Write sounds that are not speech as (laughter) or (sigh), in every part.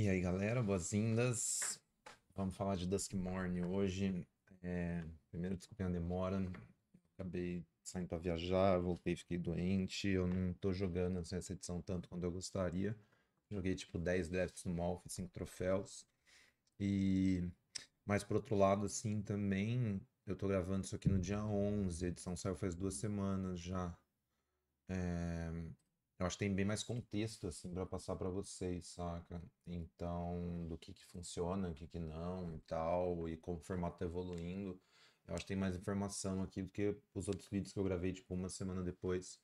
E aí galera, boas-vindas. Vamos falar de Dusk Morning hoje. É... Primeiro, desculpem a demora. Acabei saindo para viajar, voltei, fiquei doente. Eu não tô jogando assim, essa edição tanto quanto eu gostaria. Joguei tipo 10 drafts no Malf, 5 troféus. E. Mas por outro lado, assim, também eu tô gravando isso aqui no dia 11. A edição saiu faz duas semanas já. É... Eu acho que tem bem mais contexto, assim, para passar para vocês, saca? Então, do que que funciona, o que que não e tal, e como o formato tá evoluindo. Eu acho que tem mais informação aqui do que os outros vídeos que eu gravei, tipo, uma semana depois.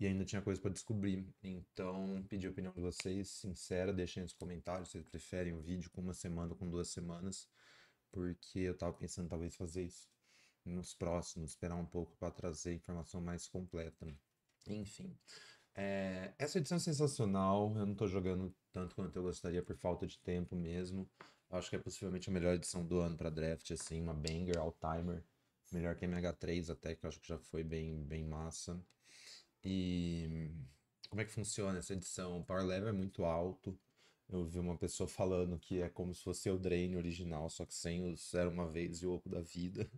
E ainda tinha coisa para descobrir. Então, pedi a opinião de vocês, sincera, deixem nos comentários se vocês preferem o um vídeo com uma semana ou com duas semanas. Porque eu tava pensando talvez fazer isso nos próximos, esperar um pouco para trazer informação mais completa. Enfim. É, essa edição é sensacional. Eu não tô jogando tanto quanto eu gostaria por falta de tempo mesmo. Acho que é possivelmente a melhor edição do ano para draft, assim, uma banger, all-timer. Melhor que a MH3 até, que eu acho que já foi bem, bem massa. E como é que funciona essa edição? O power level é muito alto. Eu vi uma pessoa falando que é como se fosse o Drain original, só que sem os Era Uma Vez e o Oco da Vida.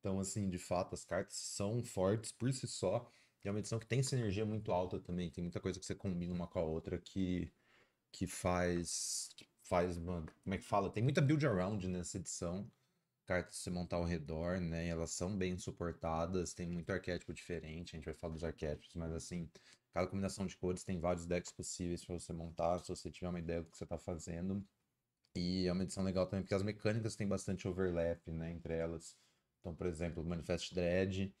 Então, assim, de fato, as cartas são fortes por si só. E é uma edição que tem sinergia muito alta também, tem muita coisa que você combina uma com a outra que, que faz. Que faz uma, como é que fala? Tem muita build around nessa edição. Cartas se montar ao redor, né? E elas são bem suportadas, tem muito arquétipo diferente, a gente vai falar dos arquétipos, mas assim, cada combinação de cores tem vários decks possíveis para você montar, se você tiver uma ideia do que você está fazendo. E é uma edição legal também, porque as mecânicas têm bastante overlap, né, entre elas. Então, por exemplo, Manifest Dread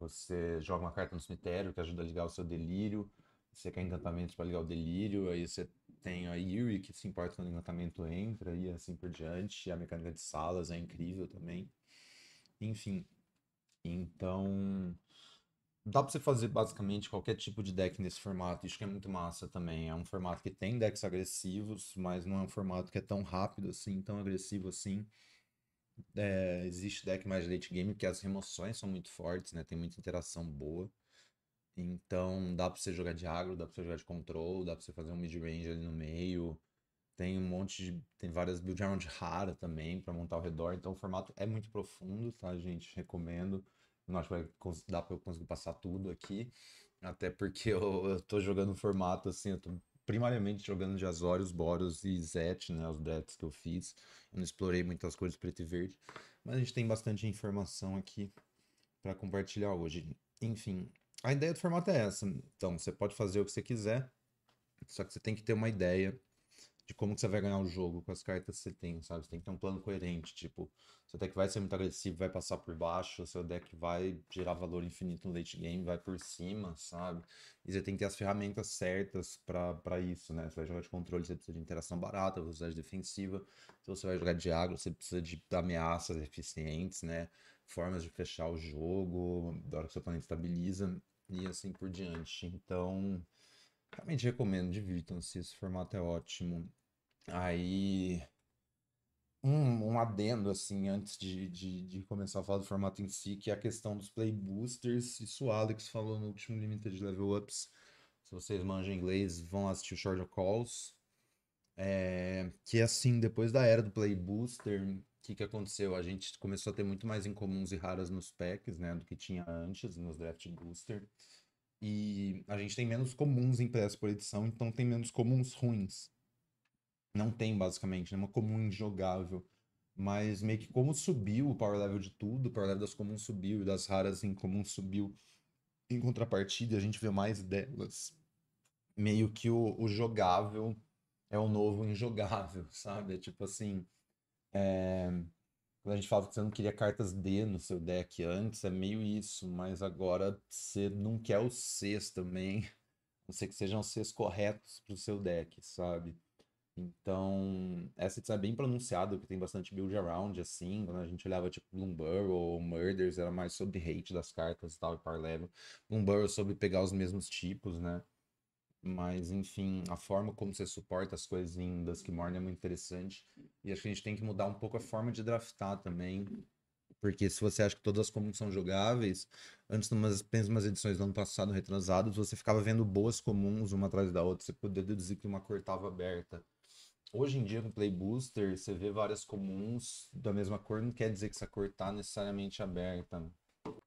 você joga uma carta no cemitério que ajuda a ligar o seu delírio. Você quer encantamentos para ligar o delírio. Aí você tem a Yuri que se importa quando o encantamento entra e assim por diante. E a mecânica de salas é incrível também. Enfim. Então. Dá para você fazer basicamente qualquer tipo de deck nesse formato. Isso que é muito massa também. É um formato que tem decks agressivos, mas não é um formato que é tão rápido assim, tão agressivo assim. É, existe deck mais late game, que as remoções são muito fortes, né? Tem muita interação boa. Então dá pra você jogar de agro, dá pra você jogar de control, dá pra você fazer um mid-range ali no meio. Tem um monte de. Tem várias build round rara também para montar ao redor. Então o formato é muito profundo, tá, gente? Recomendo. Não acho que vai dar pra eu conseguir passar tudo aqui. Até porque (laughs) eu, eu tô jogando um formato assim, eu tô primariamente jogando de Azorius, Boros e Zet, né, os drafts que eu fiz. Eu não explorei muitas coisas preto e verde, mas a gente tem bastante informação aqui para compartilhar hoje. Enfim, a ideia do formato é essa. Então, você pode fazer o que você quiser, só que você tem que ter uma ideia de como que você vai ganhar o jogo com as cartas que você tem, sabe? Você tem que ter um plano coerente, tipo, seu deck vai ser muito agressivo, vai passar por baixo, seu deck vai gerar valor infinito no late game, vai por cima, sabe? E você tem que ter as ferramentas certas para isso, né? Você vai jogar de controle, você precisa de interação barata, velocidade defensiva. Se você vai jogar de agro, você precisa de ameaças eficientes, né? Formas de fechar o jogo, da hora que seu planeta estabiliza e assim por diante. Então, realmente recomendo, divirtam-se, esse formato é ótimo. Aí. Um, um adendo, assim, antes de, de, de, começar a falar do formato em si, que é a questão dos play boosters. Isso o Alex falou no último Limited Level Ups. Se vocês manjam inglês, vão assistir o Short Calls. É, que assim, depois da era do play booster, o que, que aconteceu? A gente começou a ter muito mais incomuns e raras nos packs, né? Do que tinha antes, nos draft booster. E a gente tem menos comuns impressos por edição, então tem menos comuns ruins. Não tem, basicamente, nenhuma né? é comum injogável. Mas meio que como subiu o power level de tudo, o power level das comuns subiu e das raras em comum subiu, em contrapartida, a gente vê mais delas. Meio que o, o jogável é o novo injogável, (laughs) sabe? tipo assim. É... Quando a gente falava que você não queria cartas D no seu deck antes, é meio isso, mas agora você não quer os Cs também. (laughs) Não sei que sejam Cs corretos pro seu deck, sabe? Então, essa é bem pronunciado, porque tem bastante build around, assim. Quando a gente olhava, tipo, Bloomburrow ou Murders, era mais sobre hate das cartas e tal, e par level. Bloomburrow é sobre pegar os mesmos tipos, né? Mas, enfim, a forma como você suporta as coisas em Duskmorn é muito interessante. E acho que a gente tem que mudar um pouco a forma de draftar também. Porque se você acha que todas as comuns são jogáveis, antes umas, umas edições do ano passado retrasadas, você ficava vendo boas comuns uma atrás da outra. Você podia deduzir que uma cor estava aberta hoje em dia com Play Booster, você vê várias comuns da mesma cor, não quer dizer que essa cor tá necessariamente aberta.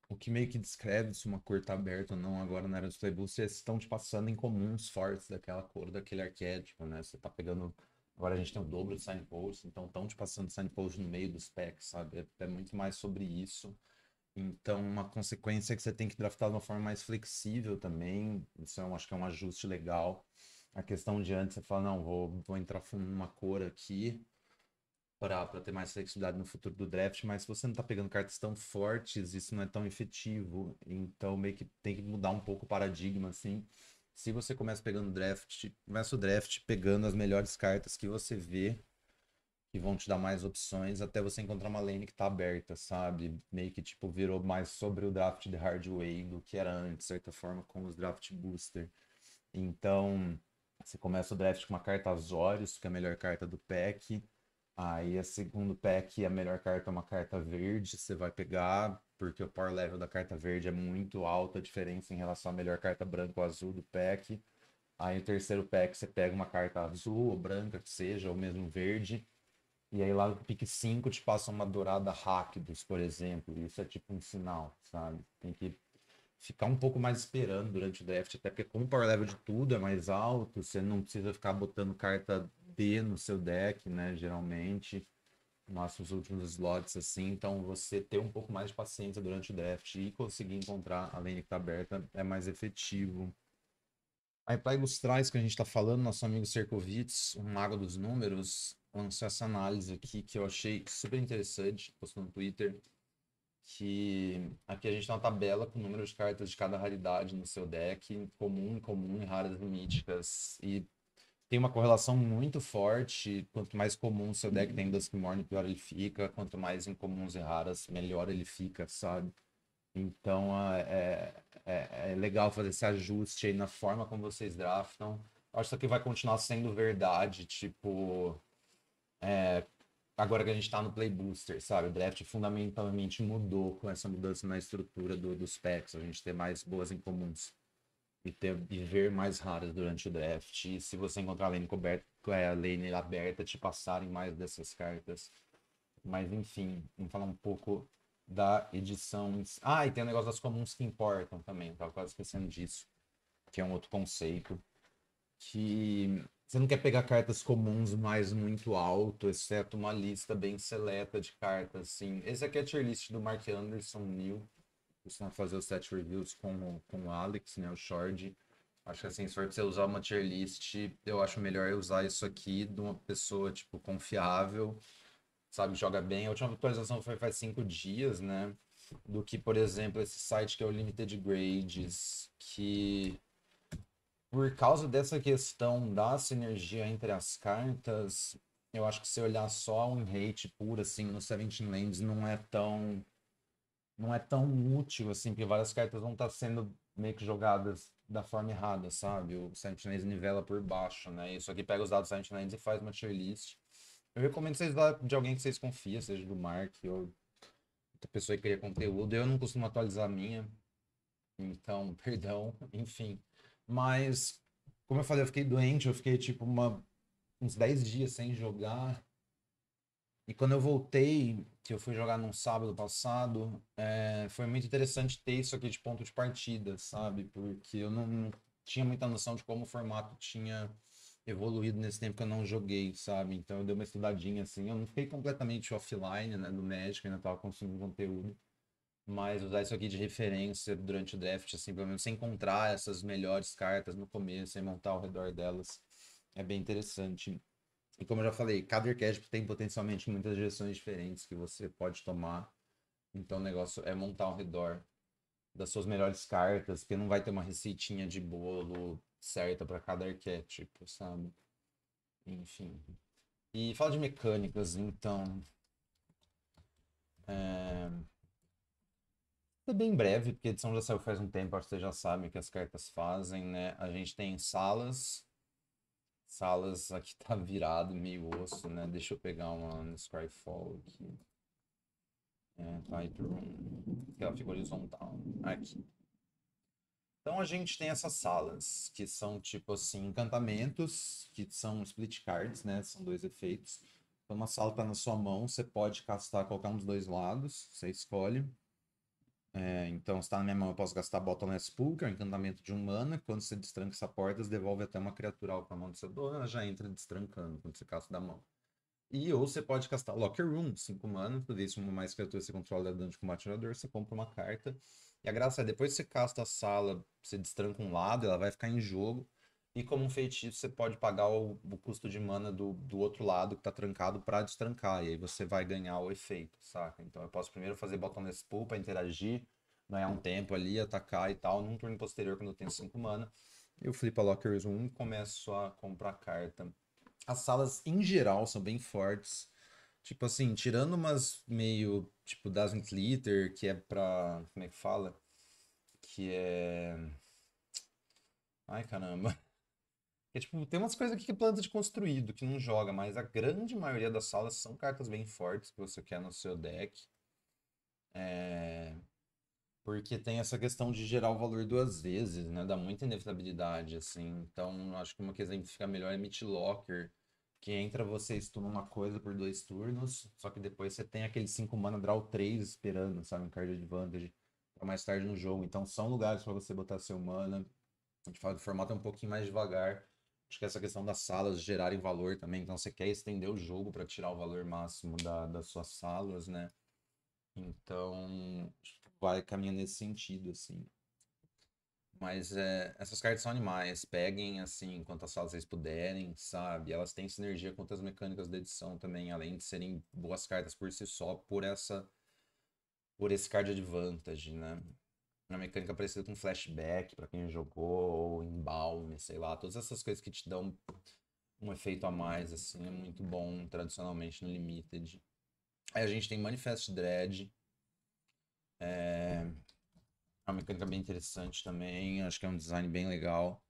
O que meio que descreve se uma cor tá aberta ou não agora na era dos Play Booster, eles estão te passando em comuns fortes daquela cor, daquele arquétipo, né? Você tá pegando. Agora a gente tem o dobro de signpost, então estão te passando signpost no meio dos packs, sabe? É, é muito mais sobre isso. Então, uma consequência é que você tem que draftar de uma forma mais flexível também. Isso eu é acho que é um ajuste legal a questão de antes, você fala, não, vou, vou entrar numa cor aqui para ter mais flexibilidade no futuro do draft, mas se você não tá pegando cartas tão fortes, isso não é tão efetivo. Então meio que tem que mudar um pouco o paradigma, assim. Se você começa pegando draft, começa o draft pegando as melhores cartas que você vê que vão te dar mais opções até você encontrar uma lane que tá aberta, sabe? Meio que tipo virou mais sobre o draft de hard way do que era antes, de certa forma, com os draft booster. Então, você começa o draft com uma carta Azorius, que é a melhor carta do pack. Aí a segundo pack, a melhor carta é uma carta verde, você vai pegar, porque o power level da carta verde é muito alta a diferença em relação à melhor carta branca ou azul do pack. Aí o terceiro pack você pega uma carta azul ou branca, que seja, ou mesmo verde. E aí lá no pick 5 te passa uma dourada Rakdos, por exemplo. Isso é tipo um sinal, sabe? Tem que ficar um pouco mais esperando durante o draft, até porque como o power level de tudo é mais alto, você não precisa ficar botando carta D no seu deck, né, geralmente, nos os últimos slots, assim, então você ter um pouco mais de paciência durante o draft e conseguir encontrar a lane que tá aberta é mais efetivo. Aí para ilustrar isso que a gente está falando, nosso amigo Cercovitz, um mago dos números, lançou essa análise aqui que eu achei super interessante, postou no Twitter, que aqui a gente tem uma tabela com o número de cartas de cada raridade no seu deck, comum, comum, raras e míticas. E tem uma correlação muito forte. Quanto mais comum o seu deck das que morrem pior ele fica. Quanto mais incomuns e raras, melhor ele fica, sabe? Então é, é, é legal fazer esse ajuste aí na forma como vocês draftam. Acho que vai continuar sendo verdade, tipo. É, agora que a gente está no Play Booster, sabe? O draft fundamentalmente mudou com essa mudança na estrutura do, dos packs, a gente ter mais boas em comuns e, ter, e ver mais raras durante o draft. E se você encontrar a lane coberta, é, a lane aberta, te passarem mais dessas cartas. Mas enfim, vamos falar um pouco da edição. Ah, e tem o negócio das comuns que importam também, tava quase esquecendo disso, que é um outro conceito. Que você não quer pegar cartas comuns mais muito alto, exceto uma lista bem seleta de cartas, assim. Esse aqui é a tier list do Mark Anderson, Neil. Costuma fazer os set reviews com, com o Alex, né? O Short. Acho que assim, se for você usar uma tier list, eu acho melhor usar isso aqui de uma pessoa, tipo, confiável, sabe, joga bem. A última atualização foi faz cinco dias, né? Do que, por exemplo, esse site que é o Limited Grades, que por causa dessa questão da sinergia entre as cartas, eu acho que se olhar só um rate puro assim no Seventeen Lands não é tão não é tão útil assim, porque várias cartas vão estar tá sendo meio que jogadas da forma errada, sabe? O Seventeen Lands nivela por baixo, né? Isso aqui pega os dados do Seventeen Lands e faz uma tier list. Eu recomendo vocês dar de alguém que vocês confiam, seja do Mark ou outra pessoa que cria conteúdo. Eu não costumo atualizar a minha, então, (laughs) perdão, enfim. Mas, como eu falei, eu fiquei doente, eu fiquei tipo uma, uns 10 dias sem jogar. E quando eu voltei, que eu fui jogar num sábado passado, é, foi muito interessante ter isso aqui de ponto de partida, sabe? Porque eu não, não tinha muita noção de como o formato tinha evoluído nesse tempo que eu não joguei, sabe? Então eu dei uma estudadinha assim. Eu não fiquei completamente offline né, do Magic, ainda tava consumindo conteúdo mas usar isso aqui de referência durante o draft, assim, pelo menos você encontrar essas melhores cartas no começo e montar ao redor delas é bem interessante. E como eu já falei, cada arquétipo tem potencialmente muitas direções diferentes que você pode tomar. Então o negócio é montar ao redor das suas melhores cartas, que não vai ter uma receitinha de bolo certa para cada arquétipo, sabe? Enfim. E fala de mecânicas, então. É... É bem breve, porque a edição já saiu faz um tempo, acho que vocês já sabem o que as cartas fazem, né? A gente tem salas. Salas aqui tá (laughs) virado, meio osso, né? Deixa eu pegar uma no Scryfall aqui. É, tá Room. Aquela ela fica horizontal. Aqui. Então a gente tem essas salas, que são tipo assim, encantamentos, que são split cards, né? São dois efeitos. Então uma sala tá na sua mão, você pode castar qualquer um dos dois lados, você escolhe. É, então, está na minha mão, eu posso gastar Bottomless Pool, que é o um encantamento de um mana. Quando você destranca essa porta, você devolve até uma criatura para a mão do seu dono, ela já entra destrancando quando você casta da mão. E ou você pode castar Locker Room, 5 mana, tudo isso, uma mais criatura você controla dando de combate jogador, você compra uma carta. E a graça é, depois que você casta a sala, você destranca um lado, ela vai ficar em jogo. E como um feitiço, você pode pagar o, o custo de mana do, do outro lado que tá trancado para destrancar. E aí você vai ganhar o efeito, saca? Então eu posso primeiro fazer botão Pool pra interagir, ganhar um tempo ali, atacar e tal. Num turno posterior, quando eu tenho 5 mana, eu flipo a Lockers 1 e começo a comprar carta. As salas, em geral, são bem fortes. Tipo assim, tirando umas meio, tipo, Doesn't Glitter, que é pra... Como é que fala? Que é... Ai, caramba tipo, tem umas coisas aqui que planta de construído, que não joga, mas a grande maioria das salas são cartas bem fortes que você quer no seu deck. É... Porque tem essa questão de gerar o valor duas vezes, né? Dá muita inevitabilidade, assim. Então, acho que uma que fica melhor é Meat Locker, que entra, você estuma uma coisa por dois turnos, só que depois você tem aquele 5 mana draw 3 esperando, sabe? Um card advantage para mais tarde no jogo. Então, são lugares para você botar seu mana. A gente fala o formato é um pouquinho mais devagar Acho que essa questão das salas gerarem valor também. Então você quer estender o jogo para tirar o valor máximo da, das suas salas, né? Então vai caminhando nesse sentido, assim. Mas é, essas cartas são animais. Peguem, assim, quantas salas vocês puderem, sabe? Elas têm sinergia com outras mecânicas da edição também, além de serem boas cartas por si só, por essa. Por esse card advantage, né? Uma mecânica parecida com flashback, para quem jogou, ou embalme, sei lá. Todas essas coisas que te dão um efeito a mais, assim, é muito bom tradicionalmente no Limited. Aí a gente tem Manifest Dread. É, é... uma mecânica bem interessante também, acho que é um design bem legal.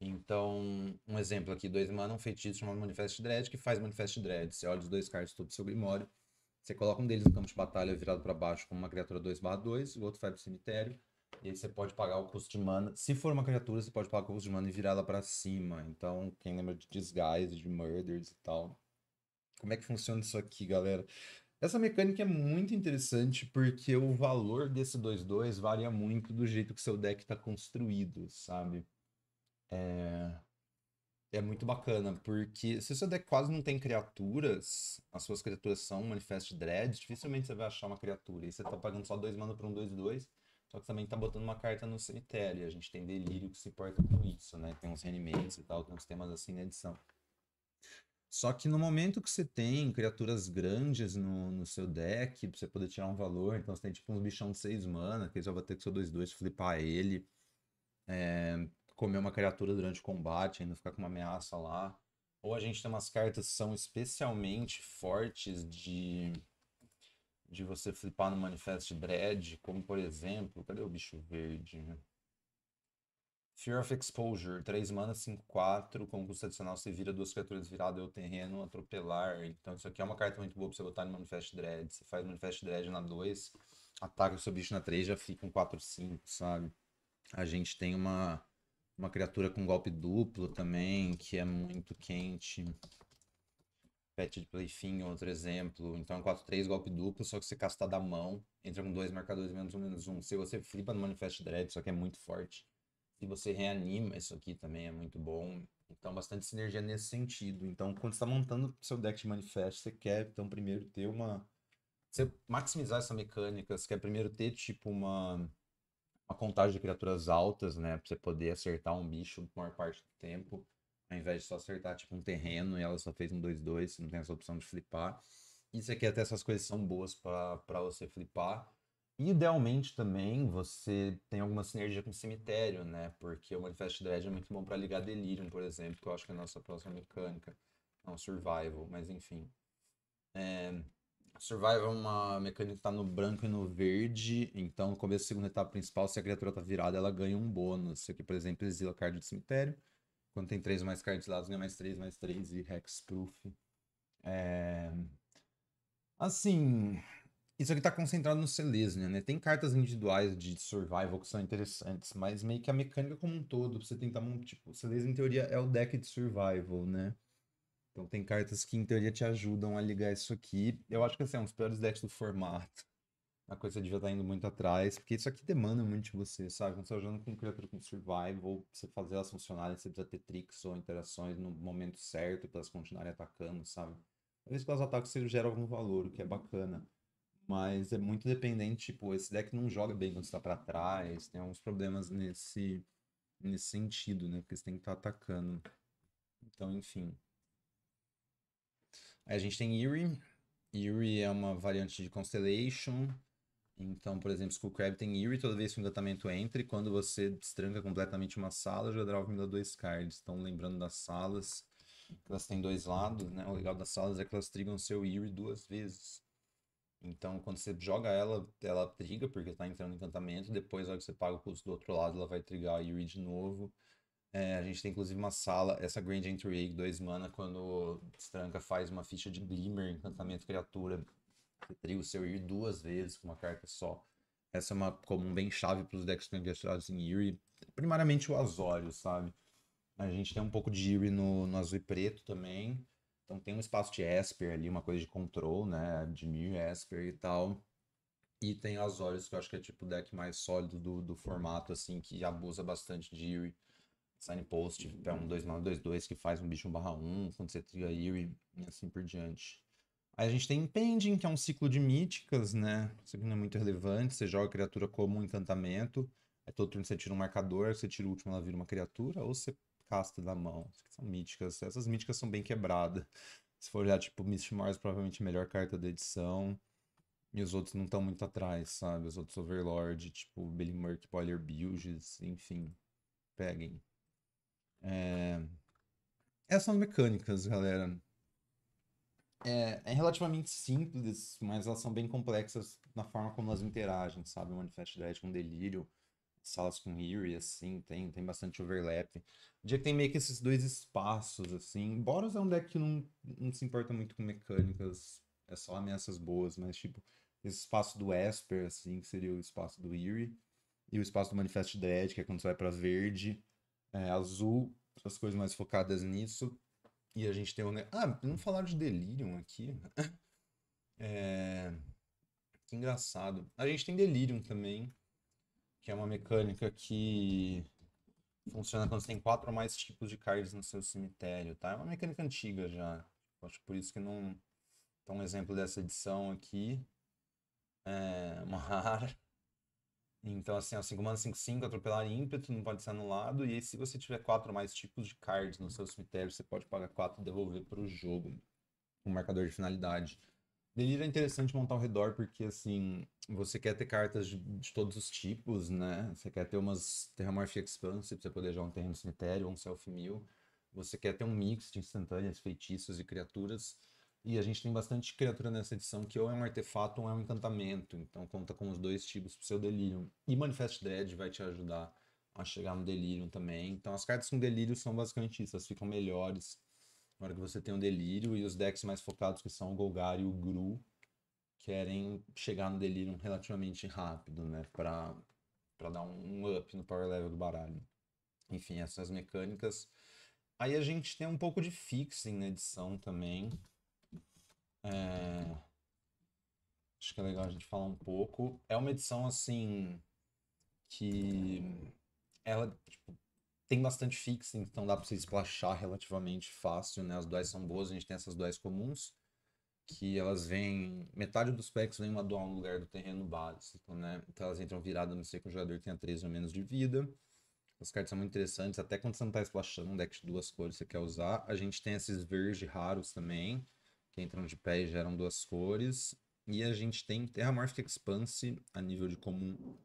Então, um exemplo aqui, dois mana, um feitiço chamado Manifest Dread, que faz Manifest Dread. Você olha os dois cards do seu Grimório, você coloca um deles no campo de batalha virado para baixo com uma criatura 2/2, o outro vai pro cemitério. E aí você pode pagar o custo de mana. Se for uma criatura, você pode pagar o custo de mana e virar ela pra cima. Então, quem lembra de Disguise, de Murders e tal. Como é que funciona isso aqui, galera? Essa mecânica é muito interessante porque o valor desse 2-2 varia muito do jeito que seu deck está construído, sabe? É... é muito bacana, porque se o seu deck quase não tem criaturas, as suas criaturas são Manifest Dread, dificilmente você vai achar uma criatura. E você está pagando só 2 mana para um 2-2. Só que também tá botando uma carta no cemitério. E a gente tem delírio que se porta com isso, né? Tem uns reanimates e tal, tem uns temas assim na edição. Só que no momento que você tem criaturas grandes no, no seu deck, pra você poder tirar um valor, então você tem tipo uns bichão de 6 mana, que eles vão vai ter que ser 2-2, flipar ele, é, comer uma criatura durante o combate, ainda ficar com uma ameaça lá. Ou a gente tem umas cartas que são especialmente fortes de de você flipar no Manifest Dread, como por exemplo, cadê o bicho verde? Fear of Exposure, 3 mana, 5, 4, com custo adicional você vira duas criaturas viradas ao terreno, atropelar. Então isso aqui é uma carta muito boa pra você botar no Manifest Dread. Você faz Manifest Dread na 2, ataca o seu bicho na 3, já fica um 4, 5, sabe? A gente tem uma, uma criatura com golpe duplo também, que é muito quente. Pet de Playfin, outro exemplo. Então, 4-3, golpe duplo, só que você casta da mão, entra com dois marcadores menos um, menos um. Se você flipa no Manifest Dread, isso aqui é muito forte. Se você reanima, isso aqui também é muito bom. Então, bastante sinergia nesse sentido. Então, quando você está montando seu deck de Manifest, você quer, então, primeiro ter uma... Você maximizar essa mecânica, você quer primeiro ter, tipo, uma... Uma contagem de criaturas altas, né? Pra você poder acertar um bicho a maior parte do tempo ao invés de só acertar, tipo, um terreno e ela só fez um 2-2, você não tem essa opção de flipar. Isso aqui, até essas coisas são boas para você flipar. Idealmente também você tem alguma sinergia com o cemitério, né? Porque o Manifest Dread é muito bom para ligar Delirium, por exemplo, que eu acho que é a nossa próxima mecânica. Não, é Survival, mas enfim. É... Survival é uma mecânica que tá no branco e no verde, então no começo da segunda etapa principal, se a criatura tá virada, ela ganha um bônus. Isso aqui, por exemplo, exila card de do cemitério. Quando tem 3 mais lá, ganha mais 3, mais 3 e hexproof. É... Assim, isso aqui tá concentrado no Celesnia, né? Tem cartas individuais de survival que são interessantes, mas meio que a mecânica como um todo, pra você tentar montar. Tipo, o em teoria, é o deck de survival, né? Então tem cartas que, em teoria, te ajudam a ligar isso aqui. Eu acho que assim, é um dos piores decks do formato a coisa devia estar tá indo muito atrás, porque isso aqui demanda muito de você, sabe? Quando você está jogando com criatura com survival, você fazer elas funcionarem, você precisa ter tricks ou interações no momento certo para elas continuarem atacando, sabe? Às vezes com os ataques você gera algum valor, o que é bacana. Mas é muito dependente, tipo, esse deck não joga bem quando está para trás, tem alguns problemas nesse, nesse sentido, né? Porque você tem que estar tá atacando. Então, enfim. Aí a gente tem Eerie. Eerie é uma variante de Constellation então, por exemplo, Skullcrab tem Eerie toda vez que o encantamento entra e quando você destranca completamente uma sala, o Jodrov me dá dois cards. Então, lembrando das salas, elas têm dois lados, né? O legal das salas é que elas trigam seu Eerie duas vezes. Então, quando você joga ela, ela triga porque está entrando encantamento. Depois, na hora que você paga o custo do outro lado, ela vai trigar a Eerie de novo. É, a gente tem inclusive uma sala, essa Grand Entry 2 mana, quando destranca, faz uma ficha de Glimmer, encantamento criatura, teria o seu Yuri duas vezes com uma carta só. Essa é uma comum bem chave para os decks que estão investigados em Yuri Primariamente o Azorius, sabe? A gente tem um pouco de Yuri no, no azul e preto também. Então tem um espaço de Esper ali, uma coisa de control, né? De Mir, Esper e tal. E tem Azorius, que eu acho que é tipo o deck mais sólido do, do formato, assim, que abusa bastante de Yuri Signpost, é um 2 2 2 que faz um bicho 1 barra 1, quando você tria Yuri e assim por diante. A gente tem Impending, que é um ciclo de míticas, né? Isso aqui não é muito relevante. Você joga a criatura como um encantamento. é todo turno você tira um marcador, você tira o último, ela vira uma criatura, ou você casta da mão. São míticas. Essas míticas são bem quebradas. Se for olhar, tipo, Mist Mars, provavelmente a melhor carta da edição. E os outros não estão muito atrás, sabe? Os outros Overlord, tipo, Belimurk, Boiler Bilges, enfim. Peguem. É... Essas são as mecânicas, galera é, é, relativamente simples, mas elas são bem complexas na forma como elas interagem, sabe? O Manifest Dread com Delírio, salas com Eerie, assim, tem, tem bastante overlap. O dia que tem meio que esses dois espaços, assim. Boros é um deck que não, não se importa muito com mecânicas, é só ameaças boas, mas tipo, esse espaço do Esper, assim, que seria o espaço do Eerie, e o espaço do Manifest Dread, que é quando você vai pra verde, é, azul, as coisas mais focadas nisso. E a gente tem o Ah, não falaram de Delirium aqui. (laughs) é... Que engraçado. A gente tem Delirium também, que é uma mecânica que funciona quando você tem quatro ou mais tipos de cards no seu cemitério, tá? É uma mecânica antiga já. Acho por isso que não. Então, um exemplo dessa edição aqui é (laughs) uma rara. Então, assim, o 5 mana, 5, 5, atropelar ímpeto, não pode ser anulado. E aí, se você tiver quatro mais tipos de cards no seu cemitério, você pode pagar quatro e devolver para o jogo. Um marcador de finalidade. Delírio é interessante montar ao redor, porque, assim, você quer ter cartas de, de todos os tipos, né? Você quer ter umas Terramorphic Expanse, para você poder jogar um terreno no cemitério, ou um Self Mill. Você quer ter um mix de instantâneas, feitiços e criaturas. E a gente tem bastante criatura nessa edição que ou é um artefato ou é um encantamento. Então conta com os dois tipos pro seu delírio. E Manifest Dread vai te ajudar a chegar no delírio também. Então as cartas com delírio são basicamente isso. Elas ficam melhores na hora que você tem um delírio. E os decks mais focados que são o Golgari e o Gru querem chegar no delírio relativamente rápido, né? Pra, pra dar um up no power level do baralho. Enfim, essas mecânicas. Aí a gente tem um pouco de fixing na edição também é... Acho que é legal a gente falar um pouco. É uma edição, assim, que ela tipo, tem bastante fixing, então dá pra você splashar relativamente fácil, né? As duas são boas, a gente tem essas duas comuns, que elas vêm... Metade dos packs vem uma dual no lugar do terreno básico, né? Então elas entram viradas, não sei que o jogador tenha 13 ou menos de vida. As cartas são muito interessantes, até quando você não tá splashando um deck de duas cores que você quer usar. A gente tem esses verde raros também, que entram de pé e geram duas cores. E a gente tem Terramorphic Expanse a nível de comum.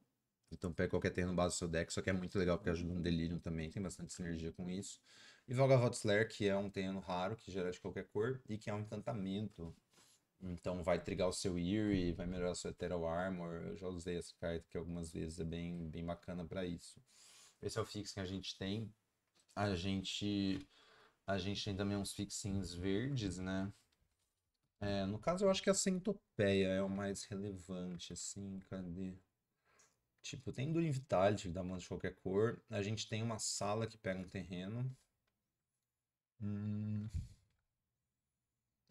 Então pega qualquer terreno base do seu deck, só que é muito legal porque ajuda no Delirium também, tem bastante sinergia com isso. E Volga Slayer, que é um terreno raro, que gera de qualquer cor, e que é um encantamento. Então vai trigar o seu Eerie, vai melhorar o seu Ethereal Armor. Eu já usei essa carta que algumas vezes é bem, bem bacana para isso. Esse é o fix que a gente tem. A gente a gente tem também uns fixinhos verdes, né? É, no caso eu acho que a centopeia é o mais relevante, assim, cadê? Tipo, tem Endure Vitality, dá mana de qualquer cor. A gente tem uma sala que pega um terreno. Hum...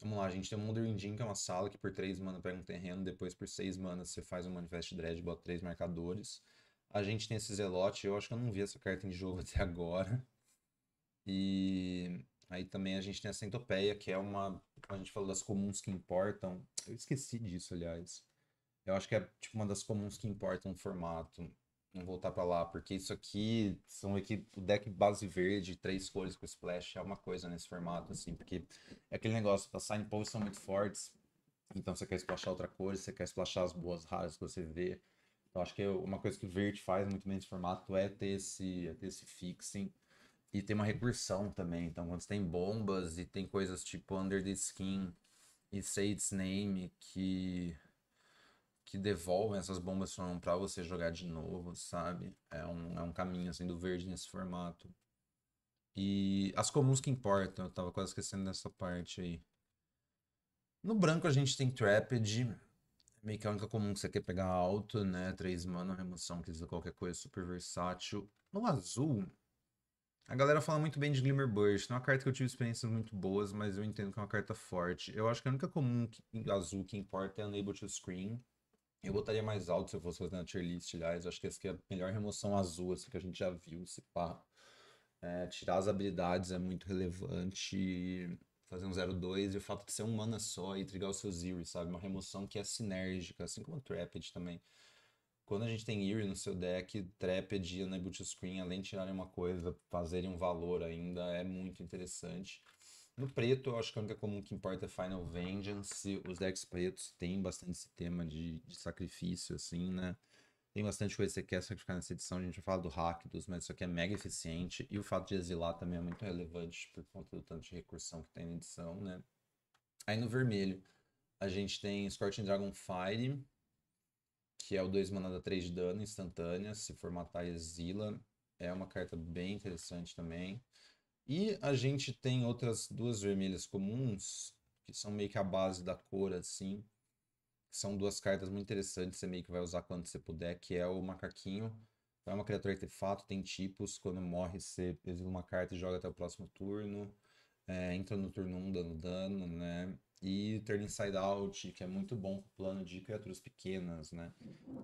Vamos lá, a gente tem o Moldering que é uma sala que por 3 mana pega um terreno, depois por 6 mana você faz um Manifest Dread, bota 3 marcadores. A gente tem esse Zelote, eu acho que eu não vi essa carta em jogo (laughs) até agora. E aí também a gente tem a Centopeia, que é uma a gente falou das comuns que importam. Eu esqueci disso, aliás. Eu acho que é tipo uma das comuns que importam o formato. Vamos voltar para lá, porque isso aqui são aqui o deck base verde, três cores com splash, é uma coisa nesse formato, assim, porque é aquele negócio, as sign posts são muito fortes, então você quer splashar outra cor, você quer splashar as boas raras que você vê. Eu então, acho que é uma coisa que o verde faz muito bem nesse formato é ter esse, é ter esse fixing. E tem uma recursão também. Então, quando você tem bombas e tem coisas tipo Under the Skin e Say Its Name que que devolvem essas bombas para você jogar de novo, sabe? É um, é um caminho assim do verde nesse formato. E as comuns que importam, eu tava quase esquecendo dessa parte aí. No branco a gente tem Trapid, meio que a única comum que você quer pegar alto, né? três mana, remoção, que qualquer coisa, super versátil. No azul, a galera fala muito bem de Glimmer Burst. Não é uma carta que eu tive experiências muito boas, mas eu entendo que é uma carta forte. Eu acho que a única comum que, azul que importa é Unable to Screen. Eu botaria mais alto se eu fosse fazer na tier list, aliás. Acho que essa aqui é a melhor remoção azul assim, que a gente já viu, se pá. É, tirar as habilidades é muito relevante. Fazer um 0-2 e o fato de ser um mana só e trigar o seu Zero, sabe? Uma remoção que é sinérgica, assim como o Trapped também quando a gente tem Eerie no seu deck, Trapid é e né, Unable Screen, além de tirarem uma coisa, fazerem um valor ainda, é muito interessante. No preto, eu acho que a única comum que importa é Final Vengeance. Os decks pretos têm bastante esse tema de, de sacrifício, assim, né? Tem bastante coisa que você quer sacrificar nessa edição. A gente já fala do hack dos, mas isso aqui é mega eficiente. E o fato de exilar também é muito relevante por conta do tanto de recursão que tem na edição, né? Aí no vermelho, a gente tem Scorching Dragon Fire, que é o 2 da 3 de dano, instantânea, se formatar exila. É uma carta bem interessante também. E a gente tem outras duas vermelhas comuns, que são meio que a base da cor, assim. São duas cartas muito interessantes, você meio que vai usar quando você puder, que é o macaquinho. É uma criatura artefato, tem tipos. Quando morre, você exila uma carta e joga até o próximo turno. É, entra no turno 1 um, dando dano, né? E Turn Inside Out, que é muito bom pro plano de criaturas pequenas, né?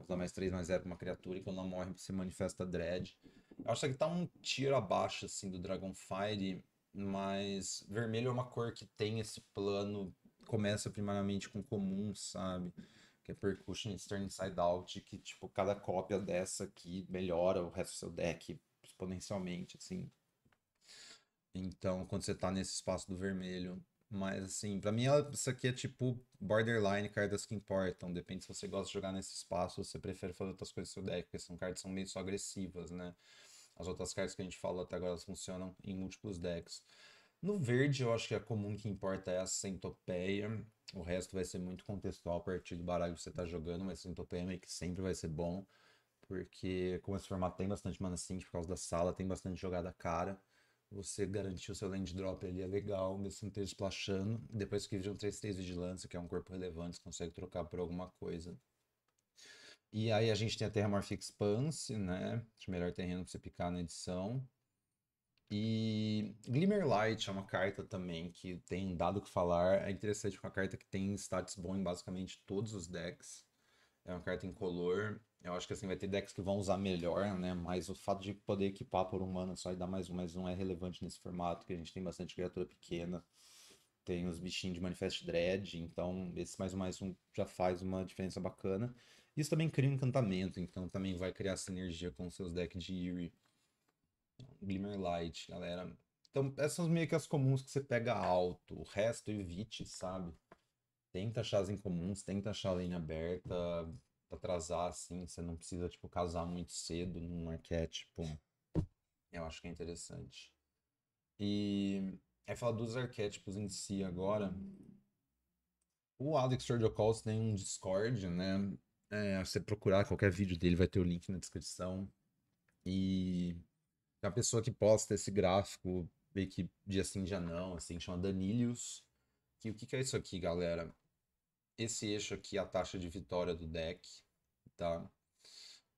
Dá mais 3, mais 0 pra uma criatura e quando ela morre você manifesta Dread. Eu acho que tá um tiro abaixo, assim, do Dragonfire, mas vermelho é uma cor que tem esse plano, começa primariamente com comum, sabe? Que é Percussion e Turn Inside Out, que, tipo, cada cópia dessa aqui melhora o resto do seu deck exponencialmente, assim. Então, quando você tá nesse espaço do vermelho, mas assim, pra mim ela, isso aqui é tipo borderline cartas que importam. Depende se você gosta de jogar nesse espaço ou você prefere fazer outras coisas no seu deck, porque são cartas são meio só agressivas, né? As outras cartas que a gente falou até agora funcionam em múltiplos decks. No verde, eu acho que a comum que importa é a centopeia. O resto vai ser muito contextual a partir do baralho que você tá jogando, mas centopeia meio que sempre vai ser bom. Porque como esse formato tem bastante mana sync por causa da sala, tem bastante jogada cara você garantir o seu land drop ali é legal, mesmo que não esteja splashando. Depois que viram 3 3 vigilância, que é um corpo relevante, você consegue trocar por alguma coisa. E aí a gente tem a Terra Morphic Expanse, né? melhor terreno pra você picar na edição. E Glimmer Light é uma carta também que tem dado o que falar. É interessante, é uma carta que tem stats bom em basicamente todos os decks. É uma carta incolor eu acho que assim, vai ter decks que vão usar melhor, né? Mas o fato de poder equipar por um mana só e dar mais um, mais um é relevante nesse formato, que a gente tem bastante criatura pequena. Tem os bichinhos de Manifest Dread, então esse mais um mais um já faz uma diferença bacana. Isso também cria um encantamento, então também vai criar sinergia com seus decks de Eerie. Glimmer Light, galera. Então, essas são meio que as comuns que você pega alto. O resto evite, sabe? Tenta achar as incomuns, tenta achar a linha aberta atrasar, assim, você não precisa, tipo, casar muito cedo num arquétipo. Eu acho que é interessante. E é falar dos arquétipos em si agora. O Alex Sturgill tem um Discord, né? É, você procurar qualquer vídeo dele, vai ter o link na descrição. E a pessoa que posta esse gráfico, meio que dia assim já não, assim, chama Danilius. Que o que, que é isso aqui, galera? Esse eixo aqui é a taxa de vitória do deck, tá?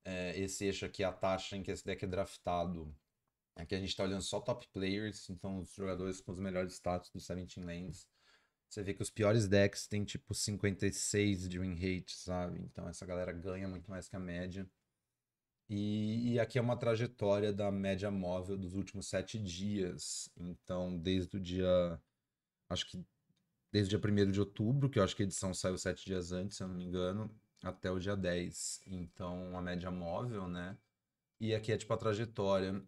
É, esse eixo aqui é a taxa em que esse deck é draftado. Aqui a gente está olhando só top players, então os jogadores com os melhores status do 17 Lands. Você vê que os piores decks têm tipo 56 de win rate, sabe? Então essa galera ganha muito mais que a média. E, e, aqui é uma trajetória da média móvel dos últimos sete dias. Então, desde o dia. Acho que desde o dia 1 de outubro, que eu acho que a edição saiu sete dias antes, se eu não me engano, até o dia 10. Então, a média móvel, né? E aqui é tipo a trajetória.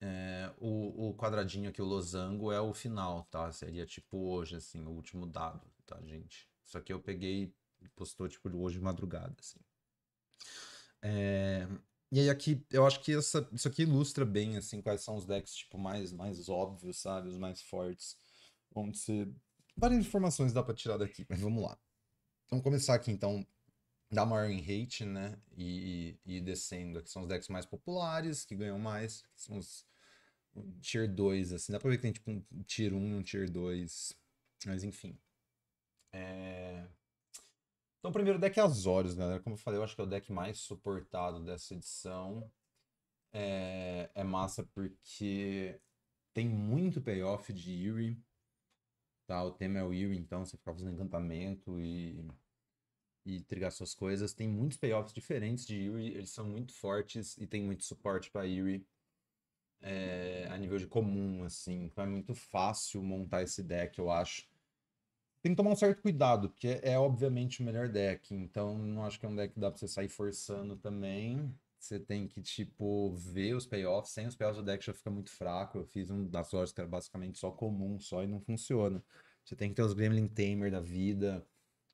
É, o, o, quadradinho aqui, o losango, é o final, tá? Seria tipo hoje, assim, o último dado, tá, gente? Isso aqui eu peguei e postou tipo hoje de madrugada, assim. É, e aí aqui, eu acho que essa, isso aqui ilustra bem, assim, quais são os decks, tipo, mais, mais óbvios, sabe? Os mais fortes. Onde você Várias informações dá para tirar daqui, mas vamos lá. Vamos começar aqui então da maior em hate, né? E, e, descendo, aqui são os decks mais populares, que ganham mais, que são os tier 2, assim. Dá pra ver que tem tipo um tier 1, um tier 2, mas enfim. É... Então o primeiro deck é Azorius, galera. Como eu falei, eu acho que é o deck mais suportado dessa edição. É, é massa porque tem muito payoff de Yuri. Tá, o tema é o Will, então você ficava fazendo encantamento e, e trigar suas coisas. Tem muitos payoffs diferentes de Yuri. eles são muito fortes e tem muito suporte para Yuri. é, eh, a nível de comum, assim. Então é muito fácil montar esse deck, eu acho. Tem que tomar um certo cuidado, porque é, é obviamente o melhor deck, então não acho que é um deck que dá pra você sair forçando também. Você tem que, tipo, ver os payoffs. Sem os payoffs, o deck já fica muito fraco. Eu fiz um das lojas que era basicamente só comum, só e não funciona. Você tem que ter os Gremlin Tamer da vida,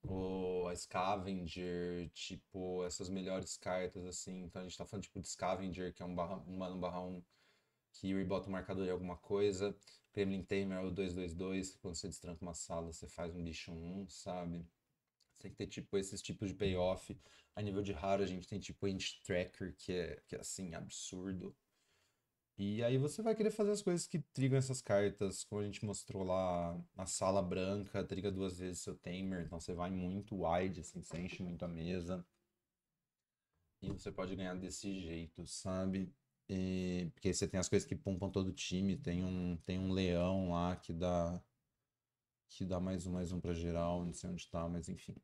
ou a Scavenger, tipo, essas melhores cartas, assim. Então a gente tá falando, tipo, de Scavenger, que é um barra, um mano barra um, que rebota o marcador em alguma coisa. Gremlin Tamer é o 222, que quando você destranca uma sala, você faz um bicho 1, um, sabe? tem que ter, tipo, esses tipos de payoff. A nível de raro, a gente tem, tipo, Int Tracker, que é, que é, assim, absurdo. E aí você vai querer fazer as coisas que trigam essas cartas, como a gente mostrou lá na sala branca, triga duas vezes seu Tamer, então você vai muito wide, assim, você enche muito a mesa. E você pode ganhar desse jeito, sabe? E, porque você tem as coisas que pumpam todo o time, tem um, tem um leão lá que dá que dá mais um, mais um pra geral, não sei onde tá, mas enfim.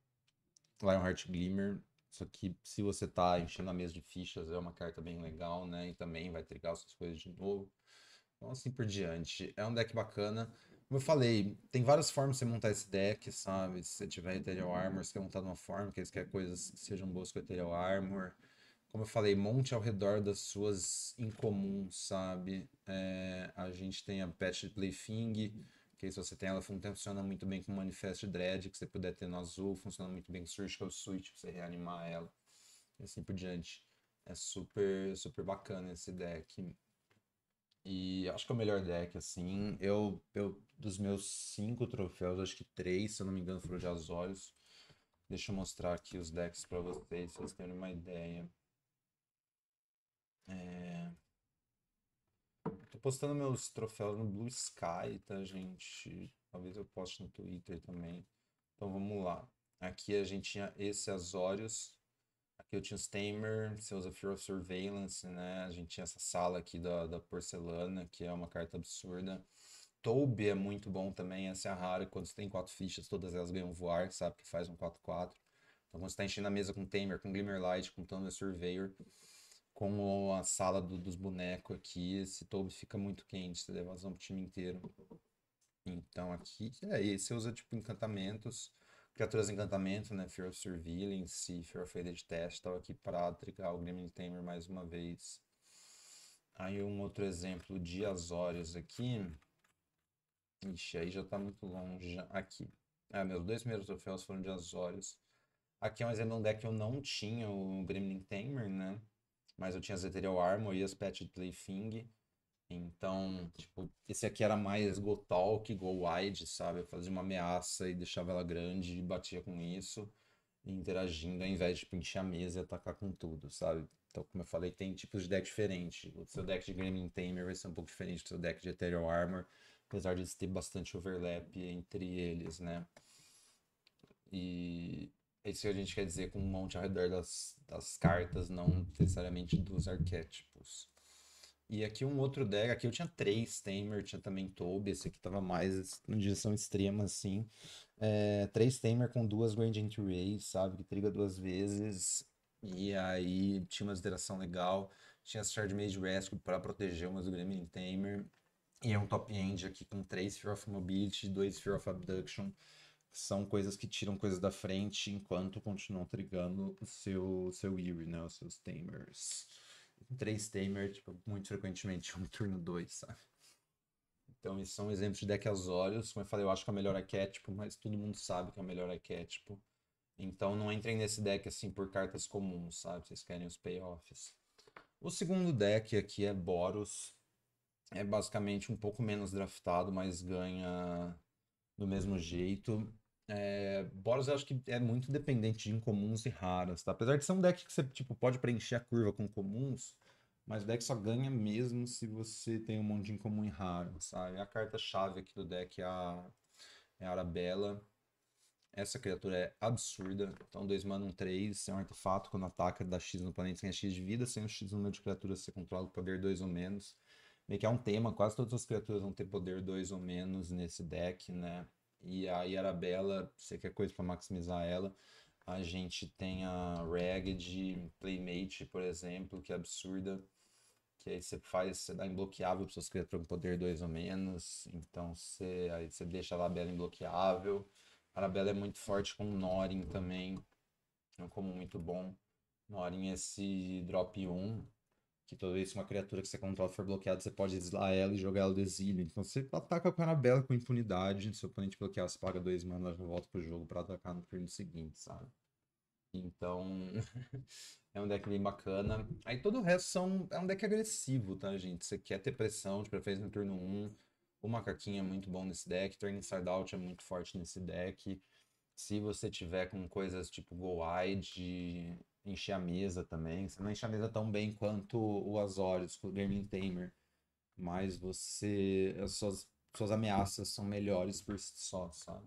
Lionheart Glimmer. Só que se você tá enchendo a mesa de fichas, é uma carta bem legal, né? E também vai trigar suas coisas de novo. Então, assim por diante. É um deck bacana. Como eu falei, tem várias formas de você montar esse deck, sabe? Se você tiver Ethereal Armor, você quer montar de uma forma, que eles querem coisas que sejam boas com Ethereal Armor. Como eu falei, monte ao redor das suas incomuns, sabe? É, a gente tem a Patch Playfing que se você tem ela, funciona muito bem com Manifest Dread, que você puder ter no azul, funciona muito bem com Surgical é Switch, pra você reanimar ela. E assim por diante. É super, super bacana esse deck. E acho que é o melhor deck, assim. Eu, eu dos meus cinco troféus, acho que três, se eu não me engano, foram de Azorius. Deixa eu mostrar aqui os decks para vocês, se vocês terem uma ideia. É postando meus troféus no Blue Sky, tá, gente? Talvez eu poste no Twitter também. Então vamos lá. Aqui a gente tinha esse Azorius. Aqui eu tinha o Tamer, seus Fear of Surveillance, né? A gente tinha essa sala aqui da, da porcelana, que é uma carta absurda. Toube é muito bom também, essa é a rara. Quando você tem quatro fichas, todas elas ganham voar, sabe? Que faz um 4-4. Então quando você tá enchendo a mesa com Tamer, com Glimmer Light, com Thunder Surveyor, como a sala do, dos bonecos aqui, esse tobo fica muito quente, você leva para pro time inteiro. Então aqui, aí é, você usa tipo encantamentos, criaturas encantamento, né? Fear of Surveillance, Fear of Faded Test, tal aqui pra trigar o Gremlin Tamer mais uma vez. Aí um outro exemplo de Azorius aqui. Ixi, aí já está muito longe aqui. Ah, meus dois primeiros troféus foram de Azorius. Aqui é um exemplo de um deck que eu não tinha, o Gremlin Tamer, né? mas eu tinha Ethereal Armor e as Patched Playfing. Então, tipo, esse aqui era mais go talk, go wide, sabe? Eu fazia uma ameaça e deixava ela grande e batia com isso. interagindo ao invés de pinchar tipo, a mesa e atacar com tudo, sabe? Então, como eu falei, tem tipos de deck diferente. O seu deck de Gaming Tamer vai ser um pouco diferente do seu deck de Ethereal Armor, apesar de ter bastante overlap entre eles, né? E isso que a gente quer dizer com um monte ao redor das, das cartas, não necessariamente dos arquétipos. E aqui um outro deck, aqui eu tinha três Tamer, tinha também Toby, esse aqui tava mais em direção extrema, assim. É, três Tamer com duas grand Rays, sabe, que triga duas vezes. E aí tinha uma alteração legal, tinha as Shard Mage Rescue para proteger umas Gremlin Tamer. E é um top end aqui com três Fear of Mobility, dois Fear of Abduction são coisas que tiram coisas da frente enquanto continuam trigando o seu, seu Eerie, né? Os seus Tamers. Três Tamers, tipo, muito frequentemente, (laughs) um turno dois, sabe? Então, esses são exemplos de deck Azorius. Como eu falei, eu acho que é o melhor arquétipo, mas todo mundo sabe que é o melhor arquétipo. Então, não entrem nesse deck assim por cartas comuns, sabe? Vocês querem os payoffs. O segundo deck aqui é Boros. É basicamente um pouco menos draftado, mas ganha do mesmo jeito. É, Boros eu acho que é muito dependente de incomuns e raras, tá? Apesar de ser um deck que você tipo, pode preencher a curva com comuns, mas o deck só ganha mesmo se você tem um monte de incomum e raro, sabe? É a carta-chave aqui do deck é a, é a Arabella. Essa criatura é absurda. Então, 2 mana, 1, um 3. É um artefato. Quando ataca, dá X no planeta, sem ganha X de vida. Sem o X no número de criaturas, você controla o poder 2 ou menos. Meio que é um tema. Quase todas as criaturas vão ter poder 2 ou menos nesse deck, né? E aí Arabella, você quer coisa para maximizar ela. A gente tem a Ragged, Playmate, por exemplo, que é absurda. Que aí você faz, você dá imbloqueável para suas criaturas com poder 2 ou menos. Então você, aí você deixa a Arabella imbloqueável. A Arabella é muito forte com Norin também. É um comum muito bom. Norin esse drop 1. Que toda vez que uma criatura que você controla for bloqueada, você pode exilar ela e jogar ela do exílio. Então você ataca com a Anabela com impunidade. Se o oponente bloquear, você paga dois mana, ela volta pro jogo para atacar no turno seguinte, sabe? Então, (laughs) é um deck bem bacana. Aí todo o resto são, é um deck agressivo, tá, gente? Você quer ter pressão, de preferência no turno 1. O Macaquinho é muito bom nesse deck. Turn Inside Out é muito forte nesse deck. Se você tiver com coisas tipo Go Wide, encher a mesa também. Você não enche a mesa tão bem quanto o Azorius com o Gaming Tamer. Mas você. As suas, suas ameaças são melhores por si só, sabe?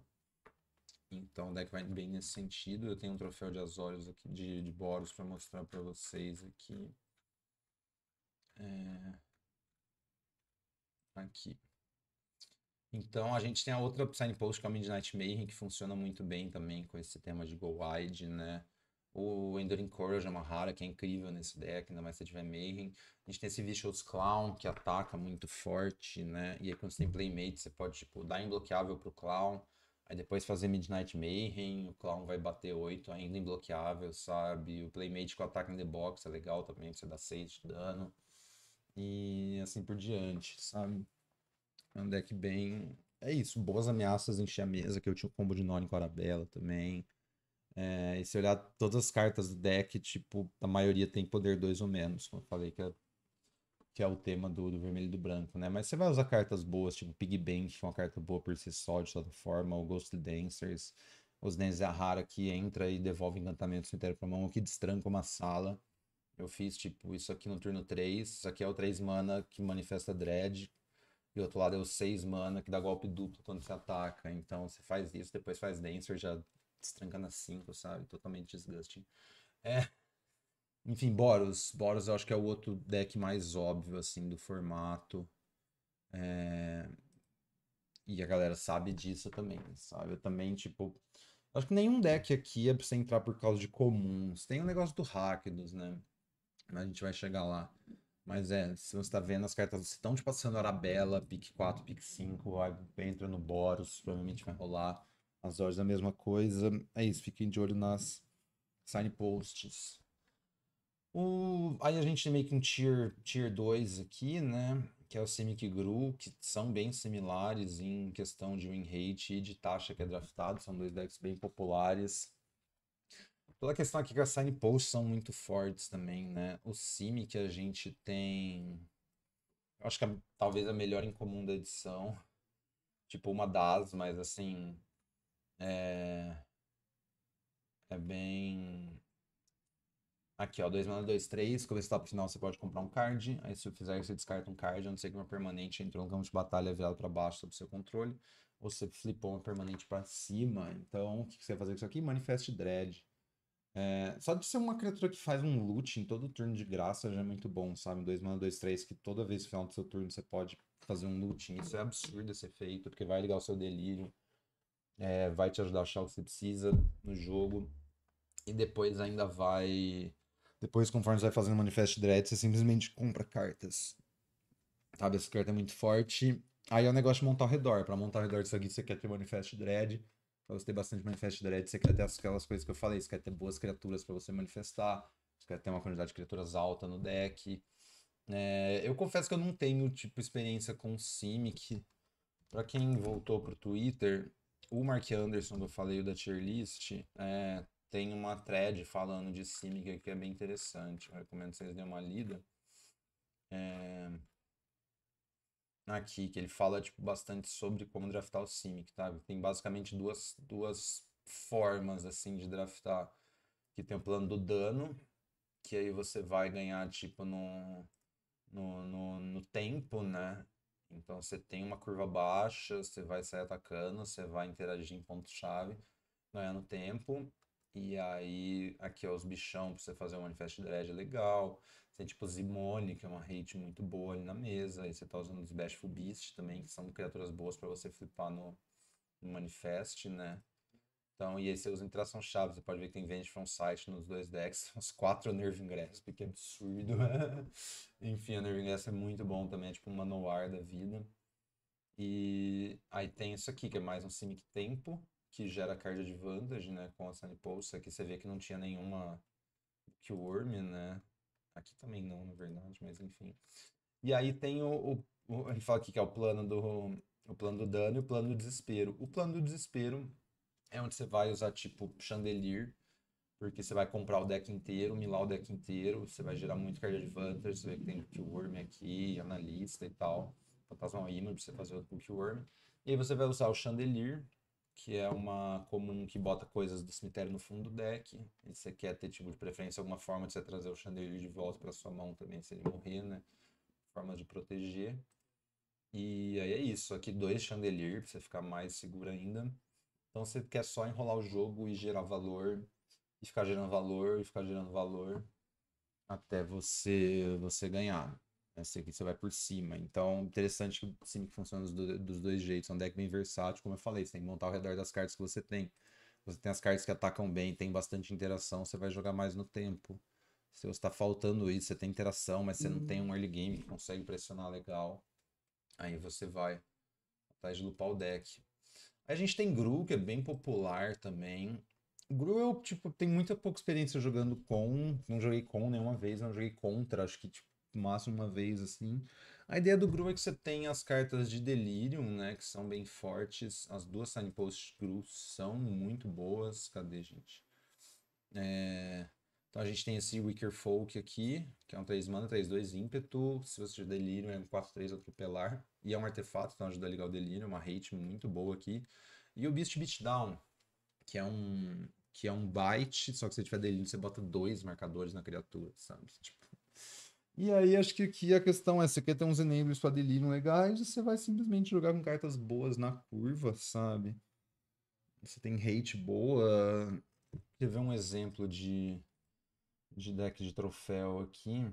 Então o deck vai bem nesse sentido. Eu tenho um troféu de Azorius aqui, de, de Boros, para mostrar para vocês aqui. É... Aqui. Então a gente tem a outra signpost que é o Midnight Mayhem, que funciona muito bem também com esse tema de Go Wide, né? O Enduring Courage é uma rara que é incrível nesse deck, ainda mais se tiver Mayhem. A gente tem esse Vicious Clown que ataca muito forte, né? E aí quando você tem Playmate, você pode tipo, dar imbloqueável pro Clown, aí depois fazer Midnight Mayhem, o Clown vai bater 8 ainda imbloqueável, sabe? O Playmate com ataque in the box é legal também, você dá 6 de dano. E assim por diante, sabe? É um deck bem. É isso, boas ameaças encher a mesa, que eu tinha o combo de Nori com Arabella também. É, e se olhar todas as cartas do deck, tipo, a maioria tem poder 2 ou menos, como eu falei que é, que é o tema do, do, vermelho e do branco, né? Mas você vai usar cartas boas, tipo Pig Bank, que é uma carta boa por si só, de toda forma, ou Ghost Dancers, os rara que entra e devolve encantamento inteiro pra mão, ou que destranca uma sala. Eu fiz, tipo, isso aqui no turno 3, isso aqui é o 3 mana que manifesta Dread, e o outro lado é o 6 mana que dá golpe duplo quando você ataca. Então você faz isso, depois faz Dancer, já se trancando a 5, sabe? Totalmente disgusting. É. Enfim, Boros. Boros eu acho que é o outro deck mais óbvio, assim, do formato. É... E a galera sabe disso também, sabe? Eu também, tipo. Acho que nenhum deck aqui é pra você entrar por causa de comuns. Tem o um negócio do Rakdos, né? Mas a gente vai chegar lá. Mas é, se você tá vendo as cartas, se estão te tipo, passando Arabella, pick 4, pick 5, entra no Boros, provavelmente vai rolar. As horas a mesma coisa. É isso, fiquem de olho nas signposts. O... Aí a gente tem meio que um tier, tier 2 aqui, né? Que é o simic Gru, que são bem similares em questão de win rate e de taxa que é draftado. São dois decks bem populares. pela questão aqui que as signposts são muito fortes também, né? O simic a gente tem. acho que é, talvez a melhor em comum da edição. Tipo uma das, mas assim. É, é bem. Aqui, ó, 2 mana, 2, 3. Começo top final, você pode comprar um card. Aí, se eu fizer, você descarta um card, a não ser que uma permanente entrou no campo de batalha virado para baixo sob seu controle. Ou você flipou uma permanente para cima. Então, o que você vai fazer com isso aqui? Manifest Dread. É, só de ser uma criatura que faz um loot em todo turno de graça já é muito bom, sabe? 2 mana, 2, 3, que toda vez no final do seu turno você pode fazer um loot. Isso é absurdo esse efeito, porque vai ligar o seu delírio é, vai te ajudar a achar o que você precisa no jogo. E depois ainda vai. Depois, conforme você vai fazendo manifest dread, você simplesmente compra cartas. Sabe, essa carta é muito forte. Aí é o negócio de montar ao redor. Para montar ao redor disso aqui, você quer ter manifest dread. Pra você ter bastante manifest dread, você quer ter aquelas coisas que eu falei. Você quer ter boas criaturas para você manifestar. Você quer ter uma quantidade de criaturas alta no deck. É, eu confesso que eu não tenho, tipo, experiência com Simic. Pra quem voltou pro Twitter, o Mark Anderson, que eu falei da tier list, é, tem uma thread falando de simic que é bem interessante. Eu recomendo que vocês dêem uma lida. É... Aqui, que ele fala tipo, bastante sobre como draftar o Simic, tá? Tem basicamente duas, duas formas assim de draftar. Que tem o plano do dano, que aí você vai ganhar tipo no, no, no, no tempo, né? Então você tem uma curva baixa, você vai sair atacando, você vai interagir em ponto-chave, ganhando é tempo. E aí, aqui ó, é os bichão pra você fazer um manifest dread legal. Tem tipo Zimone, que é uma hate muito boa ali na mesa. E você tá usando os Bashful Beast também, que são criaturas boas para você flipar no, no manifest, né? Então, e aí você usa interação chaves você pode ver que tem Venge from Sight nos dois decks, uns (laughs) quatro Nerve Grasp, que é absurdo. (laughs) Enfim, a Nerve Grasp é muito bom também, é tipo um manual da vida. E aí tem isso aqui, que é mais um Simic Tempo, que gera card advantage, né, com a Sunny Pulse. Aqui você vê que não tinha nenhuma worm né. Aqui também não, na verdade, mas enfim. E aí tem o, o, o, ele fala aqui que é o plano do o plano do dano e o plano do desespero. O plano do desespero é onde você vai usar tipo chandelier, porque você vai comprar o deck inteiro, milar o deck inteiro, você vai gerar muito card advantage, você vê que tem Bookworm aqui, analista e tal, fantasma Image pra você fazer outro Bookworm. E aí você vai usar o chandelier, que é uma comum que bota coisas do cemitério no fundo do deck. E você quer ter tipo de preferência alguma forma de você trazer o chandelier de volta para sua mão também, se ele morrer, né? Forma de proteger. E aí é isso, aqui dois chandelier para você ficar mais seguro ainda. Então você quer só enrolar o jogo e gerar valor, e ficar gerando valor, e ficar gerando valor, até você você ganhar. Esse né? aqui você vai por cima. Então, interessante que o Simic funciona dos, dois jeitos. É um deck bem versátil, como eu falei. Você tem que montar ao redor das cartas que você tem. Você tem as cartas que atacam bem, tem bastante interação, você vai jogar mais no tempo. Se você está faltando isso, você tem interação, mas você uhum. não tem um uhum. early game que consegue pressionar legal. Aí você vai atrás de lupar o deck. A gente tem Gru, que é bem popular também. Gru, eu, tipo, tenho muita pouca experiência jogando com. Não joguei com nenhuma vez, não joguei contra, acho que, tipo, máximo uma vez, assim. A ideia do Gru é que você tem as cartas de Delirium, né, que são bem fortes. As duas signposts Gru são muito boas. Cadê, gente? É... Então a gente tem esse Wicker Folk aqui, que é um 3 mana, 3, 2 ímpeto. Se você tiver delírio, é um 4, 3 atropelar. E é um artefato, então ajuda a ligar o delírio, é uma hate muito boa aqui. E o Beast Beatdown, que é um que é um bite só que se tiver delírio, você bota dois marcadores na criatura, sabe? Tipo... E aí acho que aqui a questão é, você quer ter uns enables para delírio legais, você vai simplesmente jogar com cartas boas na curva, sabe? Você tem hate boa. Quer ver um exemplo de de deck de troféu aqui.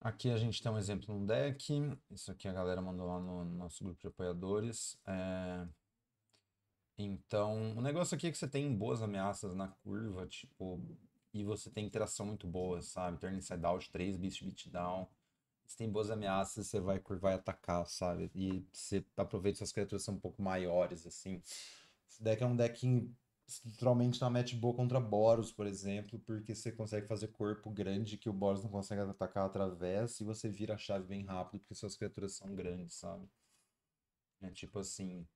Aqui a gente tem um exemplo num deck. Isso aqui a galera mandou lá no nosso grupo de apoiadores. É... Então, o negócio aqui é que você tem boas ameaças na curva, tipo, e você tem interação muito boa, sabe? Turn inside out, 3, beast beat down. Você tem boas ameaças, você vai curvar e atacar, sabe? E você aproveita as criaturas são um pouco maiores, assim. Esse deck é um deck estruturalmente uma match boa contra Boros, por exemplo, porque você consegue fazer corpo grande que o Boros não consegue atacar através e você vira a chave bem rápido porque suas criaturas são grandes, sabe? É tipo assim.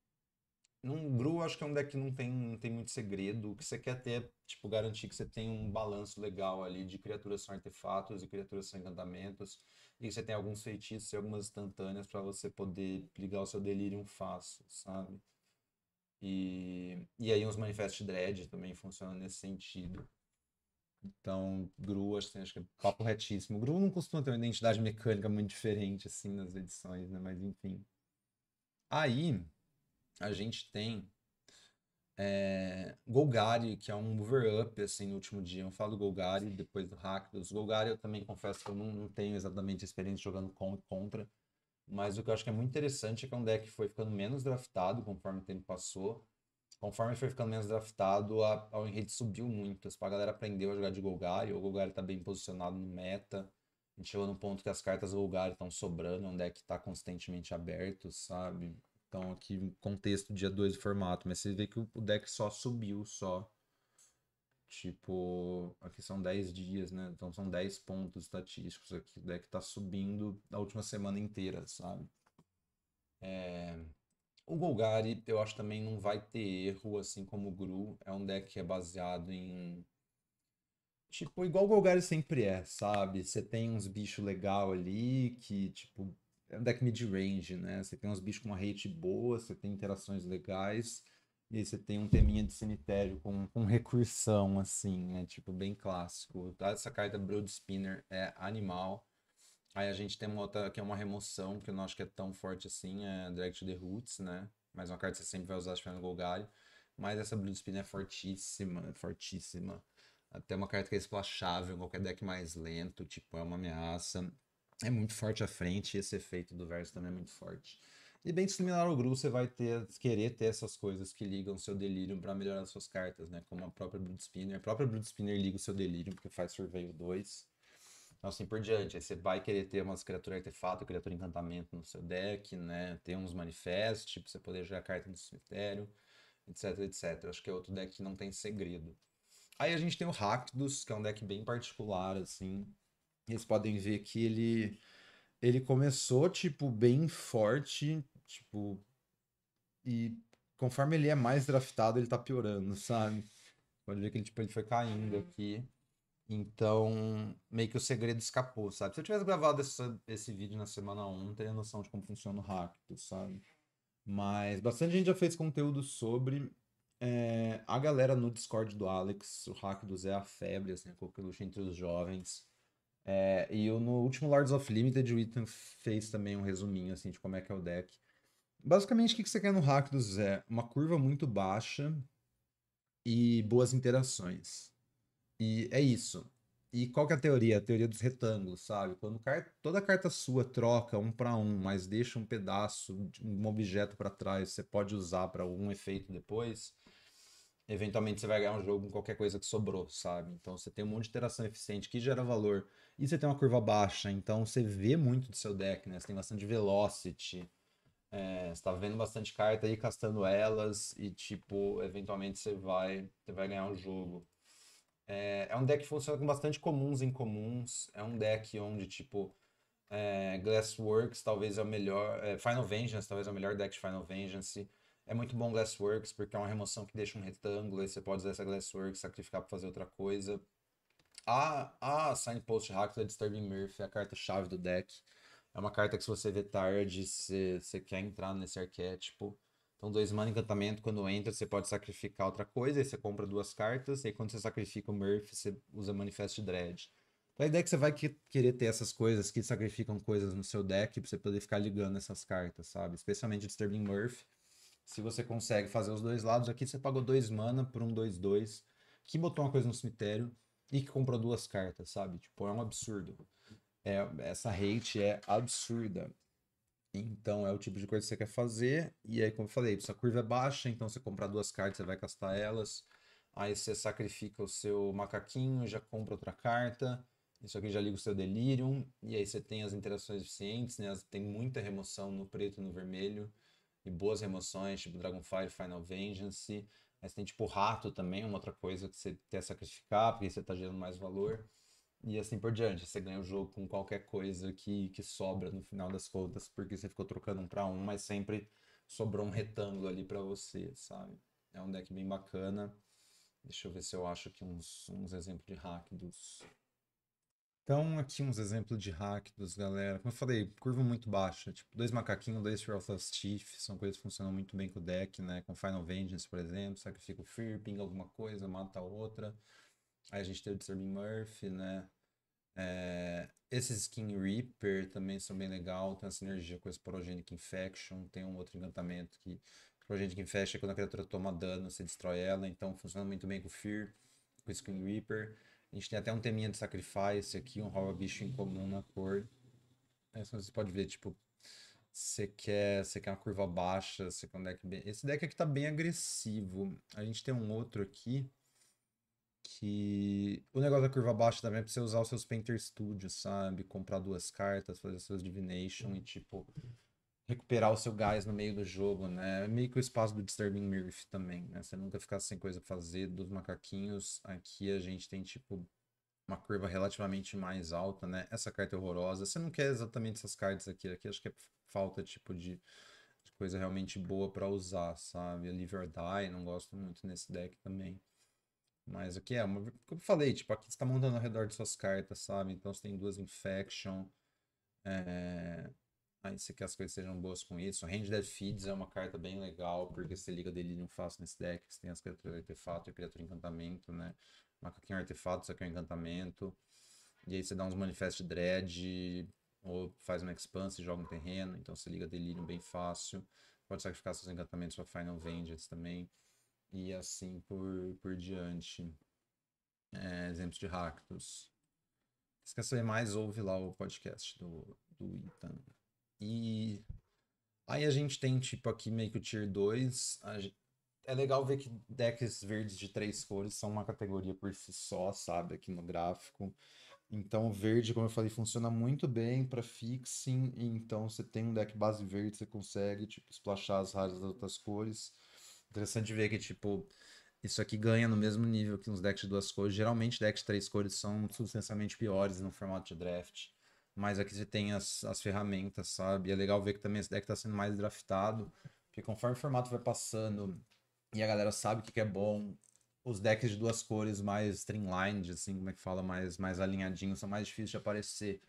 Num Bru, acho que é um deck que não tem, não tem muito segredo. O que você quer ter é, tipo, garantir que você tem um balanço legal ali de criaturas são artefatos e criaturas são encantamentos. E você tem alguns feitiços e algumas instantâneas para você poder ligar o seu delírio fácil, sabe? E, e aí uns manifest dread também funcionam nesse sentido. Então, Gru, assim, acho que é papo retíssimo. Gru não costuma ter uma identidade mecânica muito diferente, assim, nas edições, né? Mas, enfim. Aí, a gente tem é, Golgari, que é um mover up, assim, no último dia. Eu falo Golgari, depois do Rakdos. Golgari, eu também confesso que eu não, não tenho exatamente experiência jogando com e contra. Mas o que eu acho que é muito interessante é que é um deck que foi ficando menos draftado conforme o tempo passou. Conforme foi ficando menos draftado, a, a rede subiu muito. A galera aprendeu a jogar de Golgari. O Golgari está bem posicionado no meta. A gente chegou no ponto que as cartas Golgari estão sobrando. É um deck que está constantemente aberto, sabe? Então, aqui, contexto dia 2 do formato. Mas você vê que o deck só subiu, só. Tipo, aqui são 10 dias, né? Então são 10 pontos estatísticos aqui, O né, deck tá subindo a última semana inteira, sabe? É... O Golgari, eu acho também não vai ter erro, assim como o Gru. É um deck que é baseado em. Tipo, igual o Golgari sempre é, sabe? Você tem uns bichos legal ali que, tipo, é um deck mid-range, né? Você tem uns bichos com uma rate boa, você tem interações legais. E aí você tem um teminha de cemitério com, com recursão, assim, né? Tipo, bem clássico. Tá, essa carta Brood Spinner é animal. Aí a gente tem uma outra que é uma remoção, que eu não acho que é tão forte assim, é Drag to the Roots, né? Mas é uma carta que você sempre vai usar chegando é no Golgari. Mas essa Blood Spin é fortíssima, é fortíssima. Até uma carta que é esplachável em qualquer deck mais lento, tipo, é uma ameaça. É muito forte à frente e esse efeito do verso também é muito forte. E bem que se eliminar o Gru, você vai ter, querer ter essas coisas que ligam o seu delírio para melhorar suas cartas, né? Como a própria Brood Spinner. A própria Brood Spinner liga o seu delírio, porque faz surveio então, 2. Assim por diante. Aí você vai querer ter umas criaturas artefato, criatura encantamento no seu deck, né? Ter uns manifestos, pra tipo, você poder jogar carta no cemitério, etc, etc. Acho que é outro deck que não tem segredo. Aí a gente tem o Rakdos, que é um deck bem particular, assim. eles podem ver que ele ele começou, tipo, bem forte Tipo, e conforme ele é mais draftado, ele tá piorando, sabe? Pode ver que ele, tipo, ele foi caindo uhum. aqui. Então, meio que o segredo escapou, sabe? Se eu tivesse gravado essa, esse vídeo na semana 1, não teria noção de como funciona o Racto, sabe? Mas bastante gente já fez conteúdo sobre. É, a galera no Discord do Alex, o Rakdos Zé a febre, assim, qualquer luxo entre os jovens. É, e eu, no último Lords of Limited, o Ethan fez também um resuminho, assim, de como é que é o deck. Basicamente, o que você quer no hack do Uma curva muito baixa e boas interações. E é isso. E qual que é a teoria? A teoria dos retângulos, sabe? Quando toda carta sua troca um para um, mas deixa um pedaço, um objeto para trás, você pode usar para algum efeito depois. Eventualmente você vai ganhar um jogo com qualquer coisa que sobrou, sabe? Então você tem um monte de interação eficiente que gera valor. E você tem uma curva baixa, então você vê muito do seu deck, né? Você tem bastante velocity. É, você tá vendo bastante carta aí, castando elas, e tipo, eventualmente você vai, você vai ganhar o jogo. É, é um deck que funciona com bastante comuns em comuns. É um deck onde, tipo, é, Glassworks talvez é o melhor. É, Final Vengeance talvez é o melhor deck de Final Vengeance. É muito bom Glassworks, porque é uma remoção que deixa um retângulo, aí você pode usar essa Glassworks, sacrificar para fazer outra coisa. A, a Signpost Hackler Disturbing Murphy é a carta-chave do deck. É uma carta que se você vê tarde, se você quer entrar nesse arquétipo. Então, dois mana encantamento, quando entra, você pode sacrificar outra coisa, aí você compra duas cartas, e aí quando você sacrifica o Murph, você usa Manifest Dread. Então a ideia é que você vai que querer ter essas coisas que sacrificam coisas no seu deck pra você poder ficar ligando essas cartas, sabe? Especialmente o Disturbing Murph. Se você consegue fazer os dois lados, aqui você pagou dois mana por um 2-2, que botou uma coisa no cemitério e que comprou duas cartas, sabe? Tipo, é um absurdo é, essa hate é absurda. Então é o tipo de coisa que você quer fazer. E aí, como eu falei, se a curva é baixa, então você comprar duas cartas, você vai castar elas. Aí você sacrifica o seu macaquinho, já compra outra carta. Isso aqui já liga o seu delirium. E aí você tem as interações eficientes, né? Tem muita remoção no preto e no vermelho. E boas remoções, tipo Dragonfire, Final Vengeance. Aí você tem tipo rato também, uma outra coisa que você quer sacrificar, porque você está gerando mais valor e assim por diante. Você ganha o jogo com qualquer coisa que, que sobra no final das contas, porque você ficou trocando um para um, mas sempre sobrou um retângulo ali para você, sabe? É um deck bem bacana. Deixa eu ver se eu acho aqui uns, uns exemplos de hack dos. Então, aqui uns exemplos de hack dos galera. Como eu falei, curva muito baixa. Tipo, dois macaquinhos, dois Fearless Chief. São coisas que funcionam muito bem com o deck, né? Com Final Vengeance, por exemplo. Sacrifica o Fear, pinga alguma coisa, mata a outra. Aí a gente tem o Disturbing Murphy, né? É, esses Skin Reaper também são bem legal, tem a sinergia com esse Progenic Infection, tem um outro encantamento que Progenic Infection é quando a criatura toma dano, você destrói ela, então funciona muito bem com o Fear, com o Skin Reaper. A gente tem até um teminha de Sacrifice aqui, um Raw Bicho incomum na cor. É, você pode ver, tipo, você quer, você quer uma curva baixa, você quer um deck bem... Esse deck aqui tá bem agressivo. A gente tem um outro aqui que o negócio da curva baixa também é pra você usar os seus Painter Studios, sabe? Comprar duas cartas, fazer suas Divination e, tipo, recuperar o seu gás no meio do jogo, né? É meio que o espaço do Disturbing Mirth também, né? Você nunca ficar sem coisa pra fazer. Dos macaquinhos, aqui a gente tem, tipo, uma curva relativamente mais alta, né? Essa carta é horrorosa. Você não quer exatamente essas cartas aqui. Aqui acho que é falta, tipo, de, de coisa realmente boa para usar, sabe? Live or Die, não gosto muito nesse deck também. Mas o que é? Uma, como eu falei, tipo, aqui você tá montando ao redor de suas cartas, sabe? Então você tem duas Infection. É... Aí você quer as coisas sejam boas com isso. Range Dead Feeds é uma carta bem legal, porque você liga Delirium fácil nesse deck. Você tem as criaturas artefato e criatura encantamento, né? Macaquinho artefato, isso aqui é um encantamento. E aí você dá uns Manifest Dread, ou faz uma Expanse e joga um terreno. Então você liga Delirium bem fácil. Pode sacrificar seus encantamentos para Final Vengeance também e assim por, por diante. É, exemplos de Ractus. Se quer saber mais, ouve lá o podcast do, do Ethan. E aí a gente tem, tipo, aqui meio que o Tier 2. É legal ver que decks verdes de três cores são uma categoria por si só, sabe? Aqui no gráfico. Então, verde, como eu falei, funciona muito bem para fixing. Então, você tem um deck base verde, você consegue, tipo, splashar as raras das outras cores Interessante ver que, tipo, isso aqui ganha no mesmo nível que uns decks de duas cores. Geralmente, decks de três cores são substancialmente piores no formato de draft. Mas aqui você tem as, as ferramentas, sabe? E é legal ver que também esse deck está sendo mais draftado. Porque conforme o formato vai passando e a galera sabe o que, que é bom, os decks de duas cores mais streamlined, assim, como é que fala, mais, mais alinhadinhos, são mais difíceis de aparecer.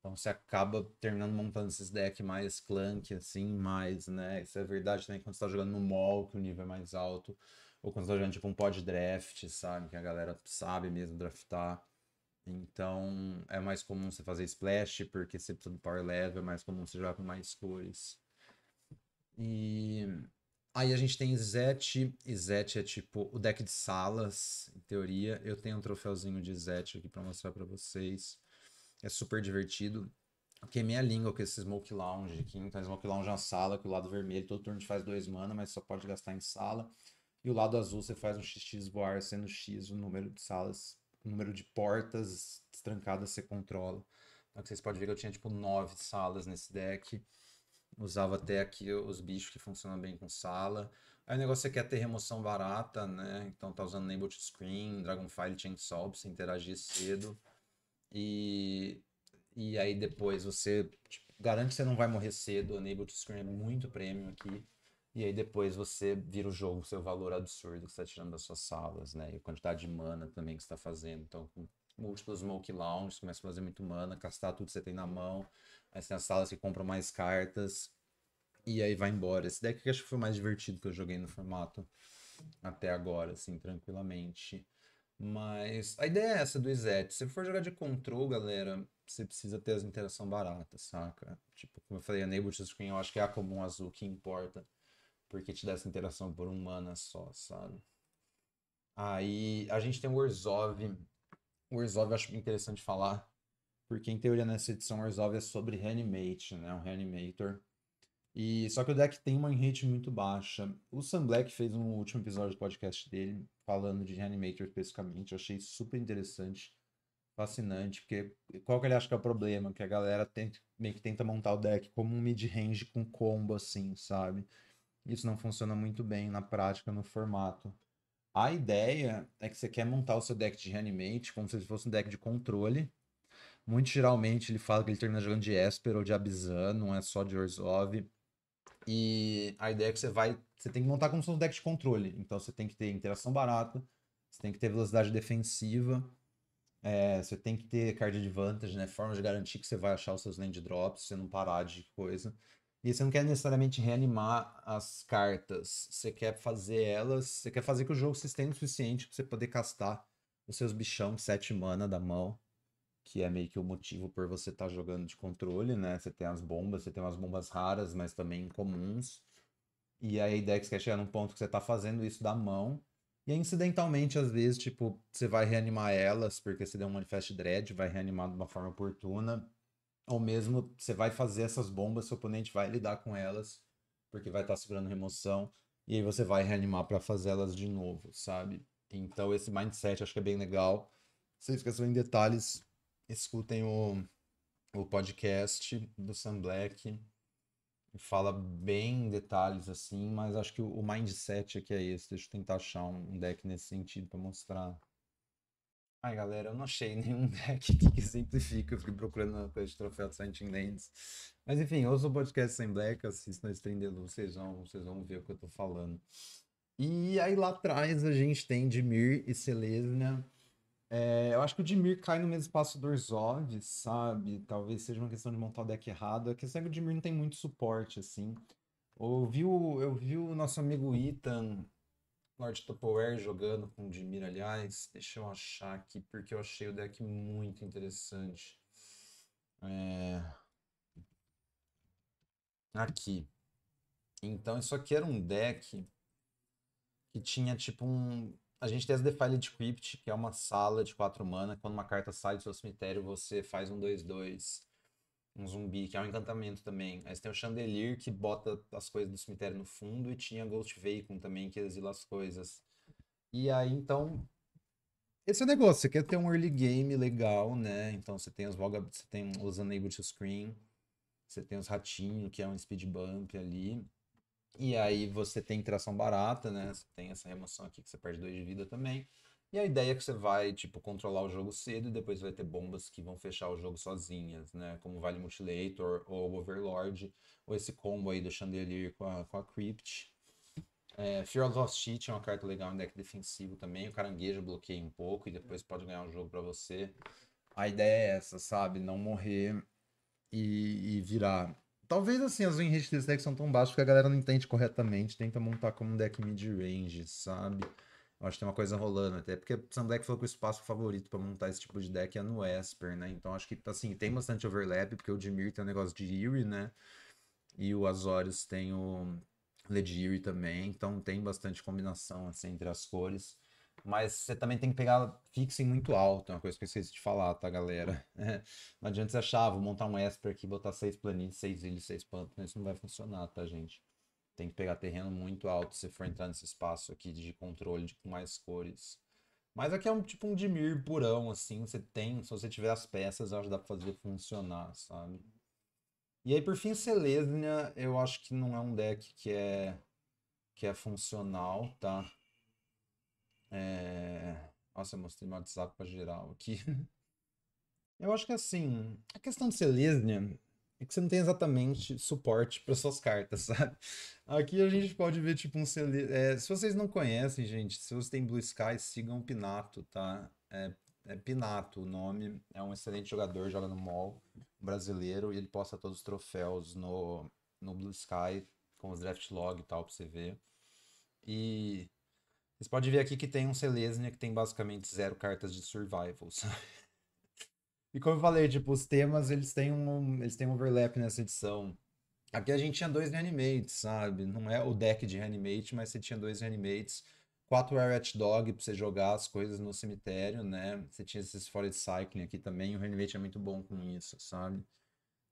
Então você acaba terminando montando esses decks mais clunk, assim, mais, né? Isso é verdade também quando você tá jogando no mall, que o nível é mais alto. Ou quando você tá jogando tipo um pod draft, sabe? Que a galera sabe mesmo draftar. Então é mais comum você fazer splash, porque você precisa do power level, é mais comum você jogar com mais cores. E aí a gente tem zet zet é tipo o deck de salas, em teoria. Eu tenho um troféuzinho de zet aqui para mostrar para vocês. É super divertido. Queimei é a língua com esse Smoke Lounge aqui. Então, é Smoke Lounge é uma sala que o lado vermelho, todo turno faz dois mana, mas só pode gastar em sala. E o lado azul você faz um XX voar, sendo X o número de salas, o número de portas trancadas você controla. Então, vocês podem ver que eu tinha tipo nove salas nesse deck. Usava até aqui os bichos que funcionam bem com sala. Aí o negócio é que é ter remoção barata, né? Então tá usando Nabled Screen, Dragonfire Chainsaw pra você interagir cedo. E, e aí depois você tipo, garante que você não vai morrer cedo. Unable to Scream é muito prêmio aqui. E aí depois você vira o jogo, seu valor absurdo que você está tirando das suas salas, né? E a quantidade de mana também que você está fazendo. Então, com múltiplos Smoke Lounge, você começa a fazer muito mana, castar tudo que você tem na mão. Aí você tem as salas que compram mais cartas. E aí vai embora. Esse deck eu acho que foi o mais divertido que eu joguei no formato até agora, assim, tranquilamente. Mas a ideia é essa do Izete. Se for jogar de control, galera, você precisa ter as interação baratas, saca? Tipo, como eu falei, a Neighbor to Screen eu acho que é a comum azul que importa. Porque te dá essa interação por um mana só, sabe? Aí a gente tem o Orzhov. O Orzhov eu acho interessante falar. Porque em teoria nessa edição o Orzhov é sobre Reanimate, né? Um Reanimator. E só que o deck tem uma enrate muito baixa. O Sam Black fez um último episódio do podcast dele falando de Reanimator especificamente, eu achei super interessante, fascinante, porque qual que ele acha que é o problema? Que a galera tenta, meio que tenta montar o deck como um mid-range com combo, assim, sabe? Isso não funciona muito bem na prática, no formato. A ideia é que você quer montar o seu deck de Reanimate como se fosse um deck de controle, muito geralmente ele fala que ele termina jogando de Esper ou de Abizan, não é só de Orzhov. E a ideia é que você vai. Você tem que montar como se fosse um deck de controle. Então você tem que ter interação barata, você tem que ter velocidade defensiva, é, você tem que ter card advantage, né? Forma de garantir que você vai achar os seus land drops, você não parar de coisa. E você não quer necessariamente reanimar as cartas. Você quer fazer elas. Você quer fazer que o jogo se estenda o suficiente para você poder castar os seus bichão 7 mana da mão que é meio que o motivo por você estar tá jogando de controle, né? Você tem as bombas, você tem umas bombas raras, mas também comuns. E a ideia é que você quer chegar num ponto que você está fazendo isso da mão. E incidentalmente, às vezes, tipo, você vai reanimar elas, porque você deu um manifest dread, vai reanimar de uma forma oportuna. Ou mesmo você vai fazer essas bombas, seu oponente vai lidar com elas, porque vai estar tá segurando remoção. E aí você vai reanimar para fazê-las de novo, sabe? Então esse mindset acho que é bem legal. Vocês ficam em detalhes escutem o, o podcast do Sam Black. Fala bem em detalhes assim, mas acho que o, o mindset aqui é esse. Deixa eu tentar achar um deck nesse sentido para mostrar. Ai, galera, eu não achei (laughs) nenhum deck que (laughs) exemplifica. Eu fiquei procurando uma coisa de troféu de Santing Lands. Mas enfim, ouça o podcast sem Black, assistam na Estender Luz, vocês vão, vocês vão ver o que eu tô falando. E aí lá atrás a gente tem Dimir e Selesnia é, eu acho que o Dimir cai no mesmo espaço do Orzhov, sabe? Talvez seja uma questão de montar o deck errado. A questão é que o Dimir não tem muito suporte, assim. Eu vi o, eu vi o nosso amigo Ethan, Lord Topower jogando com o Dimir, aliás. Deixa eu achar aqui, porque eu achei o deck muito interessante. É... Aqui. Então, isso aqui era um deck que tinha tipo um a gente tem as Defiled Crypt, que é uma sala de 4 mana. Quando uma carta sai do seu cemitério, você faz um 2-2. Um zumbi, que é um encantamento também. Aí você tem o Chandelier, que bota as coisas do cemitério no fundo. E tinha Ghost Vacon também, que exila as coisas. E aí, então... Esse é o negócio. Você quer ter um early game legal, né? Então você tem os Vogab... Você tem os Unable to Screen. Você tem os Ratinho, que é um speed bump ali. E aí você tem tração barata, né? Você tem essa remoção aqui que você perde 2 de vida também. E a ideia é que você vai, tipo, controlar o jogo cedo e depois vai ter bombas que vão fechar o jogo sozinhas, né? Como Vale Mutilator ou Overlord, ou esse combo aí do Chandelier com a, com a Crypt. É, Fear of Lost Cheat é uma carta legal em deck defensivo também. O Caranguejo bloqueia um pouco e depois pode ganhar um jogo para você. A ideia é essa, sabe? Não morrer e, e virar Talvez assim, as win rates desse deck são tão baixas que a galera não entende corretamente. Tenta montar como um deck mid-range, sabe? acho que tem uma coisa rolando, até porque Sam Black falou que o espaço favorito para montar esse tipo de deck é no Esper, né? Então acho que assim, tem bastante overlap, porque o Dimir tem um negócio de Eerie, né? E o Azorius tem o Lediri também, então tem bastante combinação assim, entre as cores. Mas você também tem que pegar fixe muito alto, é uma coisa que eu esqueci de falar, tá, galera? (laughs) não adianta você achar, ah, vou montar um Esper aqui, botar seis planilhas, seis ilhas, seis pântanos, né? isso não vai funcionar, tá, gente? Tem que pegar terreno muito alto se for entrar nesse espaço aqui de controle de, com mais cores. Mas aqui é um tipo um Dimir purão, assim, você tem, se você tiver as peças, acho que dá pra fazer funcionar, sabe? E aí, por fim, Selesnia, eu acho que não é um deck que é, que é funcional, tá? É... Nossa, eu mostrei meu WhatsApp pra geral aqui. Uhum. (laughs) Eu acho que assim, a questão de lesnia é que você não tem exatamente suporte para suas cartas, (laughs) sabe? Aqui a gente pode ver tipo um Selesnya. É, se vocês não conhecem, gente, se vocês têm Blue Sky, sigam o Pinato, tá? É, é Pinato o nome, é um excelente jogador, joga no mall brasileiro e ele posta todos os troféus no, no Blue Sky com os draft log e tal pra você ver. E vocês podem ver aqui que tem um Selesnya que tem basicamente zero cartas de survivals (laughs) E como eu falei, tipo, os temas, eles têm um, eles têm um overlap nessa edição. Aqui a gente tinha dois reanimates, sabe? Não é o deck de reanimate, mas você tinha dois reanimates. Quatro Arret Dog pra você jogar as coisas no cemitério, né? Você tinha esses forest cycling aqui também. O reanimate é muito bom com isso, sabe?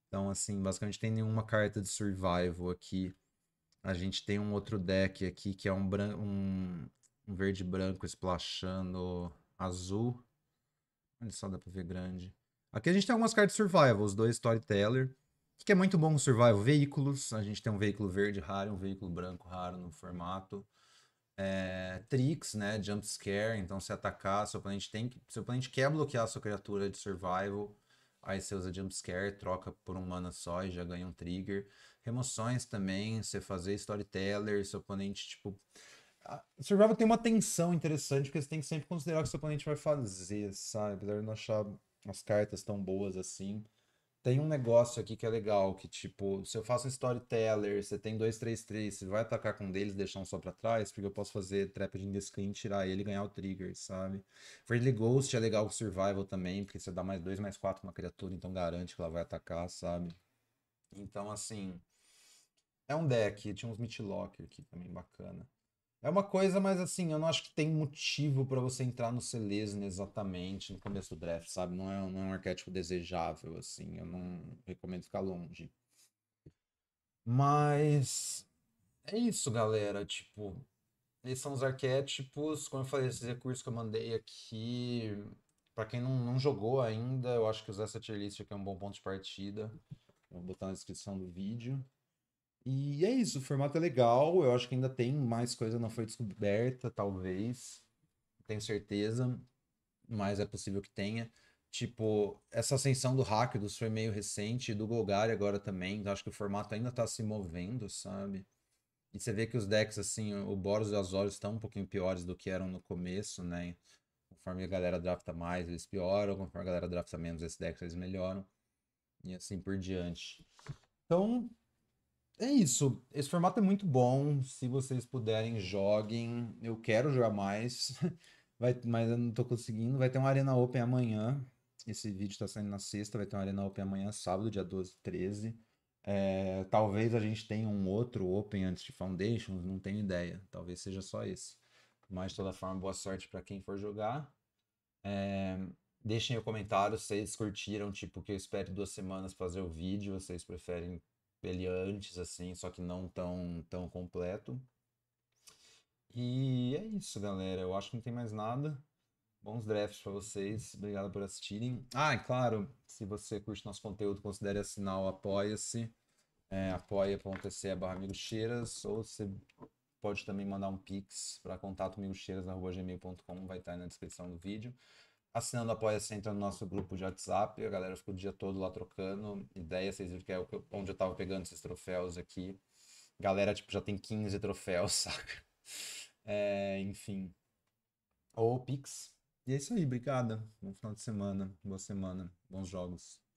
Então, assim, basicamente tem nenhuma carta de survival aqui. A gente tem um outro deck aqui que é um, um um verde branco esplashando azul. Olha só, dá pra ver grande. Aqui a gente tem algumas cartas survival, os dois Storyteller. O que é muito bom no survival? Veículos. A gente tem um veículo verde raro um veículo branco raro no formato. É, tricks, né? Jump scare. Então, se atacar, seu oponente tem que. Seu oponente quer bloquear a sua criatura de survival. Aí você usa jump scare, troca por um mana só e já ganha um trigger. Remoções também, você fazer storyteller, seu oponente, tipo. Survival tem uma tensão interessante, porque você tem que sempre considerar o que seu oponente vai fazer, sabe? Apesar de não achar as cartas tão boas assim. Tem um negócio aqui que é legal, que tipo, se eu faço um storyteller, você tem 2, 3, 3, você vai atacar com um deles deixar um só pra trás, porque eu posso fazer trap de indescreen, tirar ele e ganhar o trigger, sabe? Friendly Ghost é legal com Survival também, porque você dá mais 2, mais 4 uma criatura, então garante que ela vai atacar, sabe? Então, assim. É um deck, tinha uns Mitlocker aqui também bacana. É uma coisa, mas assim, eu não acho que tem motivo para você entrar no Selesne exatamente no começo do draft, sabe? Não é, não é um arquétipo desejável, assim. Eu não recomendo ficar longe. Mas. É isso, galera. Tipo, esses são os arquétipos. Como eu falei, esses recursos que eu mandei aqui. Para quem não, não jogou ainda, eu acho que usar essa tier list aqui é um bom ponto de partida. Vou botar na descrição do vídeo. E é isso, o formato é legal. Eu acho que ainda tem mais coisa não foi descoberta, talvez. Não tenho certeza, mas é possível que tenha. Tipo, essa ascensão do Rakdos foi meio recente, do Golgari agora também. Então acho que o formato ainda tá se movendo, sabe? E você vê que os decks, assim, o Boros e o Azorius estão um pouquinho piores do que eram no começo, né? Conforme a galera drafta mais, eles pioram. Conforme a galera drafta menos, esses decks eles melhoram. E assim por diante. Então, é isso. Esse formato é muito bom. Se vocês puderem, joguem. Eu quero jogar mais, (laughs) vai, mas eu não tô conseguindo. Vai ter uma Arena Open amanhã. Esse vídeo tá saindo na sexta. Vai ter uma Arena Open amanhã, sábado, dia 12 13. É, talvez a gente tenha um outro Open antes de Foundations, não tenho ideia. Talvez seja só esse. Mas, de toda forma, boa sorte para quem for jogar. É, deixem o comentário se vocês curtiram, tipo, que eu espere duas semanas fazer o vídeo. Vocês preferem ele antes, assim, só que não tão, tão completo. E é isso, galera. Eu acho que não tem mais nada. Bons drafts para vocês. Obrigado por assistirem. Ah, e claro, se você curte nosso conteúdo, considere assinar o Apoia-se. É, apoia.se barra cheiras ou você pode também mandar um pix para contato migocheiras.gmail.com, vai estar aí na descrição do vídeo assinando Apoia-se, entra no nosso grupo de WhatsApp. A galera ficou o dia todo lá trocando ideias. Vocês viram que é onde eu tava pegando esses troféus aqui. Galera, tipo, já tem 15 troféus, (laughs) saca? É, enfim. Ou Pix. E é isso aí, obrigada. Bom final de semana, boa semana, bons jogos.